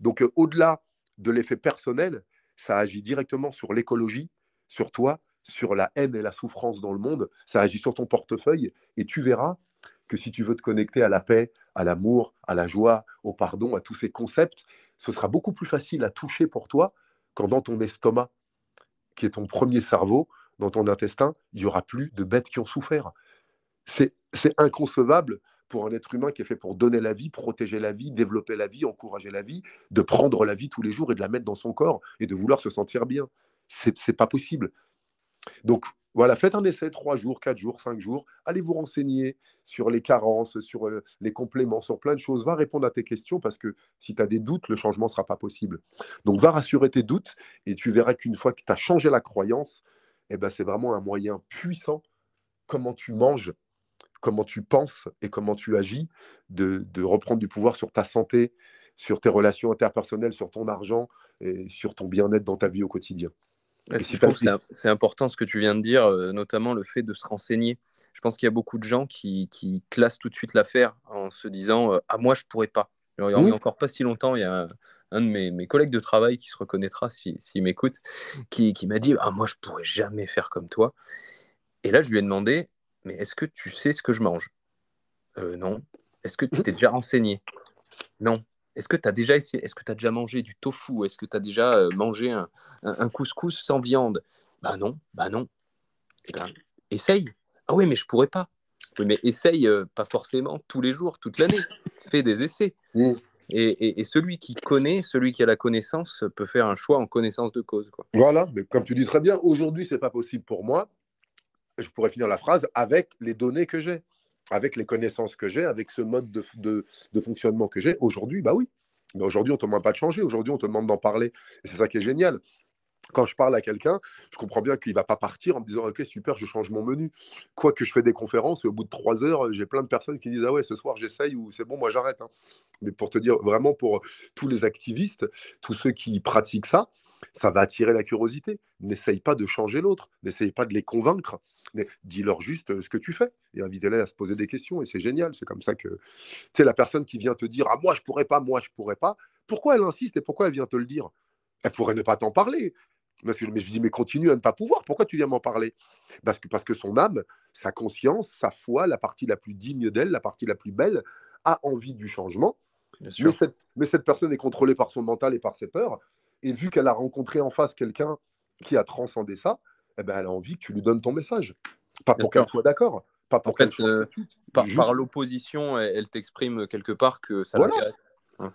Donc, au-delà de l'effet personnel, ça agit directement sur l'écologie, sur toi, sur la haine et la souffrance dans le monde, ça agit sur ton portefeuille, et tu verras que si tu veux te connecter à la paix, à l'amour, à la joie, au pardon, à tous ces concepts, ce sera beaucoup plus facile à toucher pour toi quand dans ton estomac, qui est ton premier cerveau, dans ton intestin, il n'y aura plus de bêtes qui ont souffert. C'est inconcevable pour un être humain qui est fait pour donner la vie, protéger la vie, développer la vie, encourager la vie, de prendre la vie tous les jours et de la mettre dans son corps et de vouloir se sentir bien. C'est pas possible. Donc, voilà, faites un essai, trois jours, quatre jours, cinq jours. Allez vous renseigner sur les carences, sur euh, les compléments, sur plein de choses. Va répondre à tes questions parce que si tu as des doutes, le changement ne sera pas possible. Donc va rassurer tes doutes et tu verras qu'une fois que tu as changé la croyance, eh ben, c'est vraiment un moyen puissant, comment tu manges, comment tu penses et comment tu agis, de reprendre du pouvoir sur ta santé, sur tes relations interpersonnelles, sur ton argent et sur ton bien-être dans ta vie au quotidien
c'est important ce que tu viens de dire, euh, notamment le fait de se renseigner. Je pense qu'il y a beaucoup de gens qui, classent tout de suite l'affaire en se disant euh, Ah, moi, je pourrais pas. Il n'y a encore pas si longtemps, il y a un, de mes, collègues de travail qui se reconnaîtra s'il m'écoute, qui, m'a dit Ah, moi, je pourrais jamais faire comme toi. Et là, je lui ai demandé Mais est-ce que tu sais ce que je mange euh, Non. Est-ce que tu t'es déjà renseigné Non. Est-ce que tu as déjà est-ce que tu as déjà mangé du tofu Est-ce que tu as déjà euh, mangé un, couscous sans viande Bah non, bah non. Eh ben, essaye. Ah oui, mais je pourrais pas. mais essaye euh, pas forcément tous les jours, toute l'année. Fais des essais. Mm. Et, celui qui connaît, celui qui a la connaissance, peut faire un choix en connaissance de cause.
Voilà, mais comme tu dis très bien, aujourd'hui, c'est pas possible pour moi. Je pourrais finir la phrase avec les données que j'ai avec les connaissances que j'ai, avec ce mode de, fonctionnement que j'ai, aujourd'hui, bah oui. Mais aujourd'hui, on ne te demande pas de changer, aujourd'hui, on te demande d'en parler. c'est ça qui est génial. Quand je parle à quelqu'un, je comprends bien qu'il ne va pas partir en me disant Ok, super, je change mon menu. Quoique je fais des conférences, et au bout de trois heures, j'ai plein de personnes qui disent Ah ouais, ce soir j'essaye ou c'est bon, moi j'arrête. Hein. Mais pour te dire, vraiment, pour tous les activistes, tous ceux qui pratiquent ça, ça va attirer la curiosité. N'essaye pas de changer l'autre, n'essaye pas de les convaincre. Dis-leur juste euh, ce que tu fais et invite-les à se poser des questions. Et c'est génial, c'est comme ça que, tu sais, la personne qui vient te dire Ah, moi, je pourrais pas, moi, je ne pourrais pas, pourquoi elle insiste et pourquoi elle vient te le dire Elle pourrait ne pas t'en parler. mais je dis, mais continue à ne pas pouvoir, pourquoi tu viens m'en parler parce que, parce que son âme, sa conscience, sa foi, la partie la plus digne d'elle, la partie la plus belle, a envie du changement. mais cette personne est contrôlée par son mental et par ses peurs. Et vu qu'elle a rencontré en face quelqu'un qui a transcendé ça, eh ben, elle a envie que tu lui donnes ton message. Pas pour qu'elle soit d'accord,
pas pour qu'elle euh, par, l'opposition, elle t'exprime quelque part que ça l'intéresse. Hein.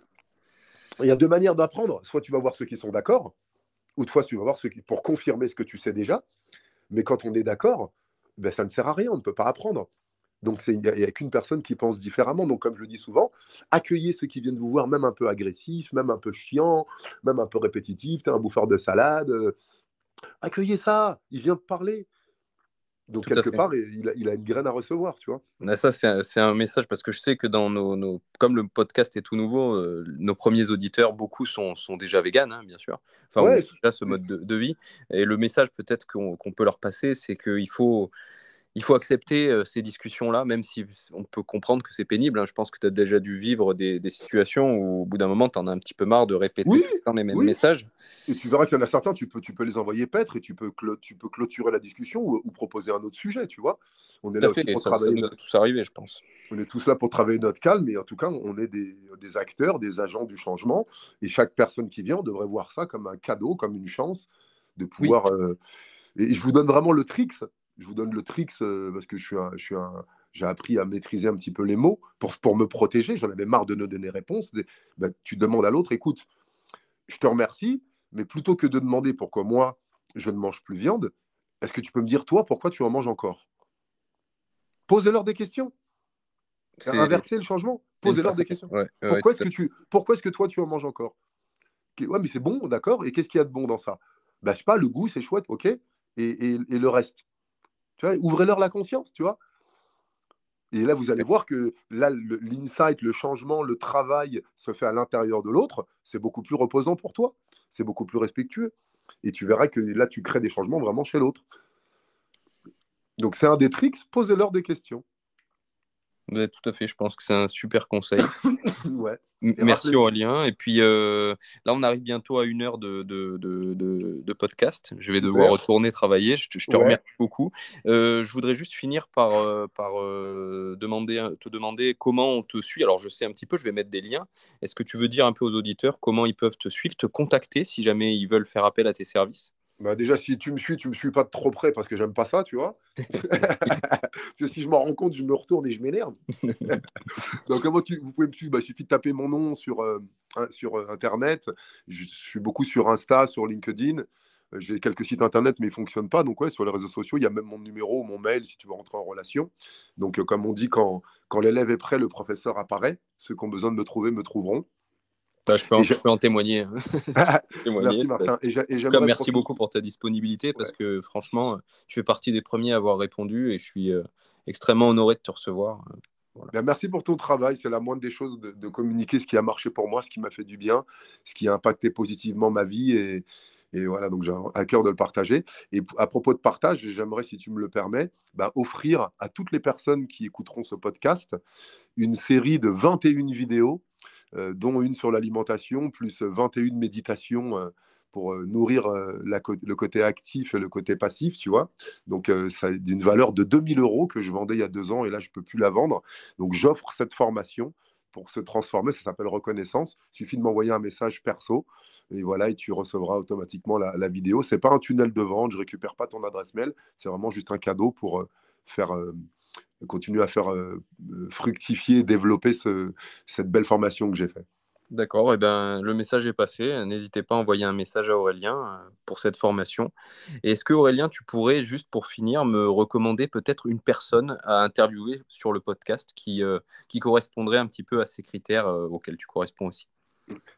Il y a deux manières d'apprendre. Soit tu vas voir ceux qui sont d'accord, ou fois tu vas voir ceux qui... pour confirmer ce que tu sais déjà. Mais quand on est d'accord, ben, ça ne sert à rien, on ne peut pas apprendre. Donc, il n'y a, qu'une personne qui pense différemment. Donc, comme je le dis souvent, accueillez ceux qui viennent vous voir, même un peu agressifs, même un peu chiants, même un peu répétitifs, as un bouffeur de salade. Euh, accueillez ça, il vient de parler.
Donc, quelque part,
il a, une graine à recevoir, tu
vois. ça, c'est un, message parce que je sais que dans nos. comme le podcast est tout nouveau, euh, nos premiers auditeurs, beaucoup sont, déjà véganes, hein, bien sûr. Enfin, on a déjà ce mode de, vie. Et le message, peut-être, qu'on peut leur passer, c'est qu'il faut il faut accepter euh, ces discussions-là, même si on peut comprendre que c'est pénible. Hein. Je pense que tu as déjà dû vivre des, situations où, au bout d'un moment, tu en as un petit peu marre de répéter les mêmes messages. Et tu verras qu'il y en a certains, tu peux, les envoyer paître et tu peux, clôturer la discussion
ou, proposer un autre sujet, tu vois. On est tout là pour travailler. Ça tous je pense. On est tous là pour travailler notre calme, mais en tout cas, on est des, acteurs, des agents du changement. Et chaque personne qui vient, devrait voir ça comme un cadeau, comme une chance de pouvoir. Euh, et je vous donne vraiment le trick je vous donne le tricks euh, parce que je suis j'ai appris à maîtriser un petit peu les mots pour, pour me protéger. J'en avais marre de ne donner réponse. Bah, tu demandes à l'autre, écoute, je te remercie, mais plutôt que de demander pourquoi moi je ne mange plus viande, est-ce que tu peux me dire toi pourquoi tu en manges encore Posez-leur des questions. Inversez Inverser le changement. Posez-leur des questions. pourquoi est-ce que tu, est que toi tu en manges encore Ouais, mais c'est bon, d'accord. Et qu'est-ce qu'il y a de bon dans ça Bah, ne sais pas. Le goût, c'est chouette, ok. et le reste ouvrez-leur la conscience, tu vois. Et là, vous allez voir que là, l'insight, le, le, changement, le travail se fait à l'intérieur de l'autre. C'est beaucoup plus reposant pour toi. C'est beaucoup plus respectueux. Et tu verras que là, tu crées des changements vraiment chez l'autre.
Donc, c'est un des tricks.
Posez-leur des questions
tout à fait, je pense que c'est un super conseil. Merci Aurélien. Et puis euh, là, on arrive bientôt à une heure de, podcast. Je vais devoir retourner travailler. Je, te remercie beaucoup. Euh, je voudrais juste finir par, euh, demander, te demander comment on te suit. Alors, je sais un petit peu, je vais mettre des liens. Est-ce que tu veux dire un peu aux auditeurs comment ils peuvent te suivre, te contacter si jamais ils veulent faire appel à tes services bah, déjà, si tu me suis, tu me suis pas de trop près parce que j'aime pas ça, tu vois.
parce que si je m'en rends compte, je me retourne et je m'énerve. Donc, comment tu, vous pouvez me suivre bah, Il suffit de taper mon nom sur, euh, sur euh, Internet. Je suis beaucoup sur Insta, sur LinkedIn. Euh, j'ai quelques sites internet, mais ils ne fonctionnent pas. Donc, ouais, sur les réseaux sociaux, il y a même mon numéro, mon mail, si tu veux rentrer en relation. Donc, comme on dit, quand, quand l'élève est prêt, le
professeur apparaît. Ceux qui ont besoin de me trouver me trouveront. Bah, je, peux en, témoigner. merci merci beaucoup pour ta disponibilité parce que franchement, euh, tu fais partie des premiers à avoir répondu et je suis euh, extrêmement honoré de te recevoir. Euh, ben, merci pour ton
travail. C'est la moindre des choses de, communiquer ce qui a marché pour moi, ce qui m'a fait du bien, ce qui a impacté positivement ma vie. Et, et voilà, donc j'ai à cœur de le partager. Et à propos de partage, j'aimerais, si tu me le permets, ben, offrir à toutes les personnes qui écouteront ce podcast une série de 21 vidéos euh, dont une sur l'alimentation, plus 21 méditations euh, pour euh, nourrir le côté actif et le côté passif, tu vois. Donc, ça d'une valeur de 2000 euros que je vendais il y a deux ans et là, je ne peux plus la vendre. Donc, j'offre cette formation pour se transformer. Ça s'appelle reconnaissance. Il suffit de m'envoyer un message perso et voilà, et tu recevras automatiquement la, vidéo. Ce n'est pas un tunnel de vente, je ne récupère pas ton adresse mail. C'est vraiment juste un cadeau pour faire continuer à faire euh, euh, fructifier, développer ce, cette belle formation que j'ai faite.
D'accord, et eh ben, le message est passé. N'hésitez pas à envoyer un message à Aurélien euh, pour cette formation. Est-ce que Aurélien, tu pourrais, juste pour finir, me recommander peut-être une personne à interviewer sur le podcast qui, qui correspondrait un petit peu à ces critères auxquels tu corresponds aussi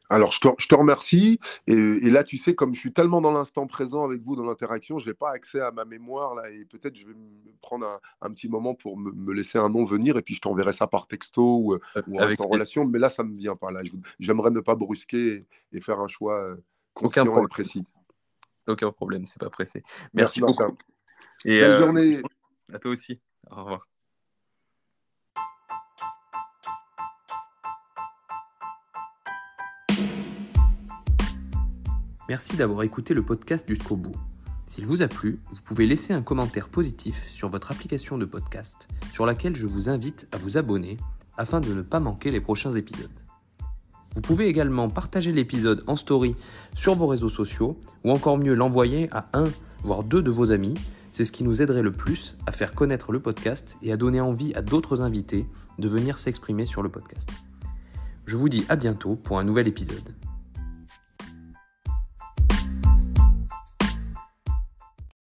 alors,
je te, remercie. Et, là, tu sais, comme je suis tellement dans l'instant présent avec vous, dans l'interaction, je n'ai pas accès à ma mémoire. là Et peut-être je vais me prendre un, petit moment pour me, laisser un nom venir. Et puis, je t'enverrai ça par texto ou, euh, euh, en relation. Mais là, ça ne me vient pas. là. J'aimerais ne pas brusquer et, faire un choix euh,
conscient Aucun et précis. Aucun problème, c'est pas pressé. Merci, beaucoup. Et journée. À toi aussi. Au revoir. Merci d'avoir écouté le podcast jusqu'au bout. S'il vous a plu, vous pouvez laisser un commentaire positif sur votre application de podcast, sur laquelle je vous invite à vous abonner afin de ne pas manquer les prochains épisodes. Vous pouvez également partager l'épisode en story sur vos réseaux sociaux ou encore mieux l'envoyer à un, voire deux de vos amis. C'est ce qui nous aiderait le plus à faire connaître le podcast et à donner envie à d'autres invités de venir s'exprimer sur le podcast. Je vous dis à bientôt pour un nouvel épisode.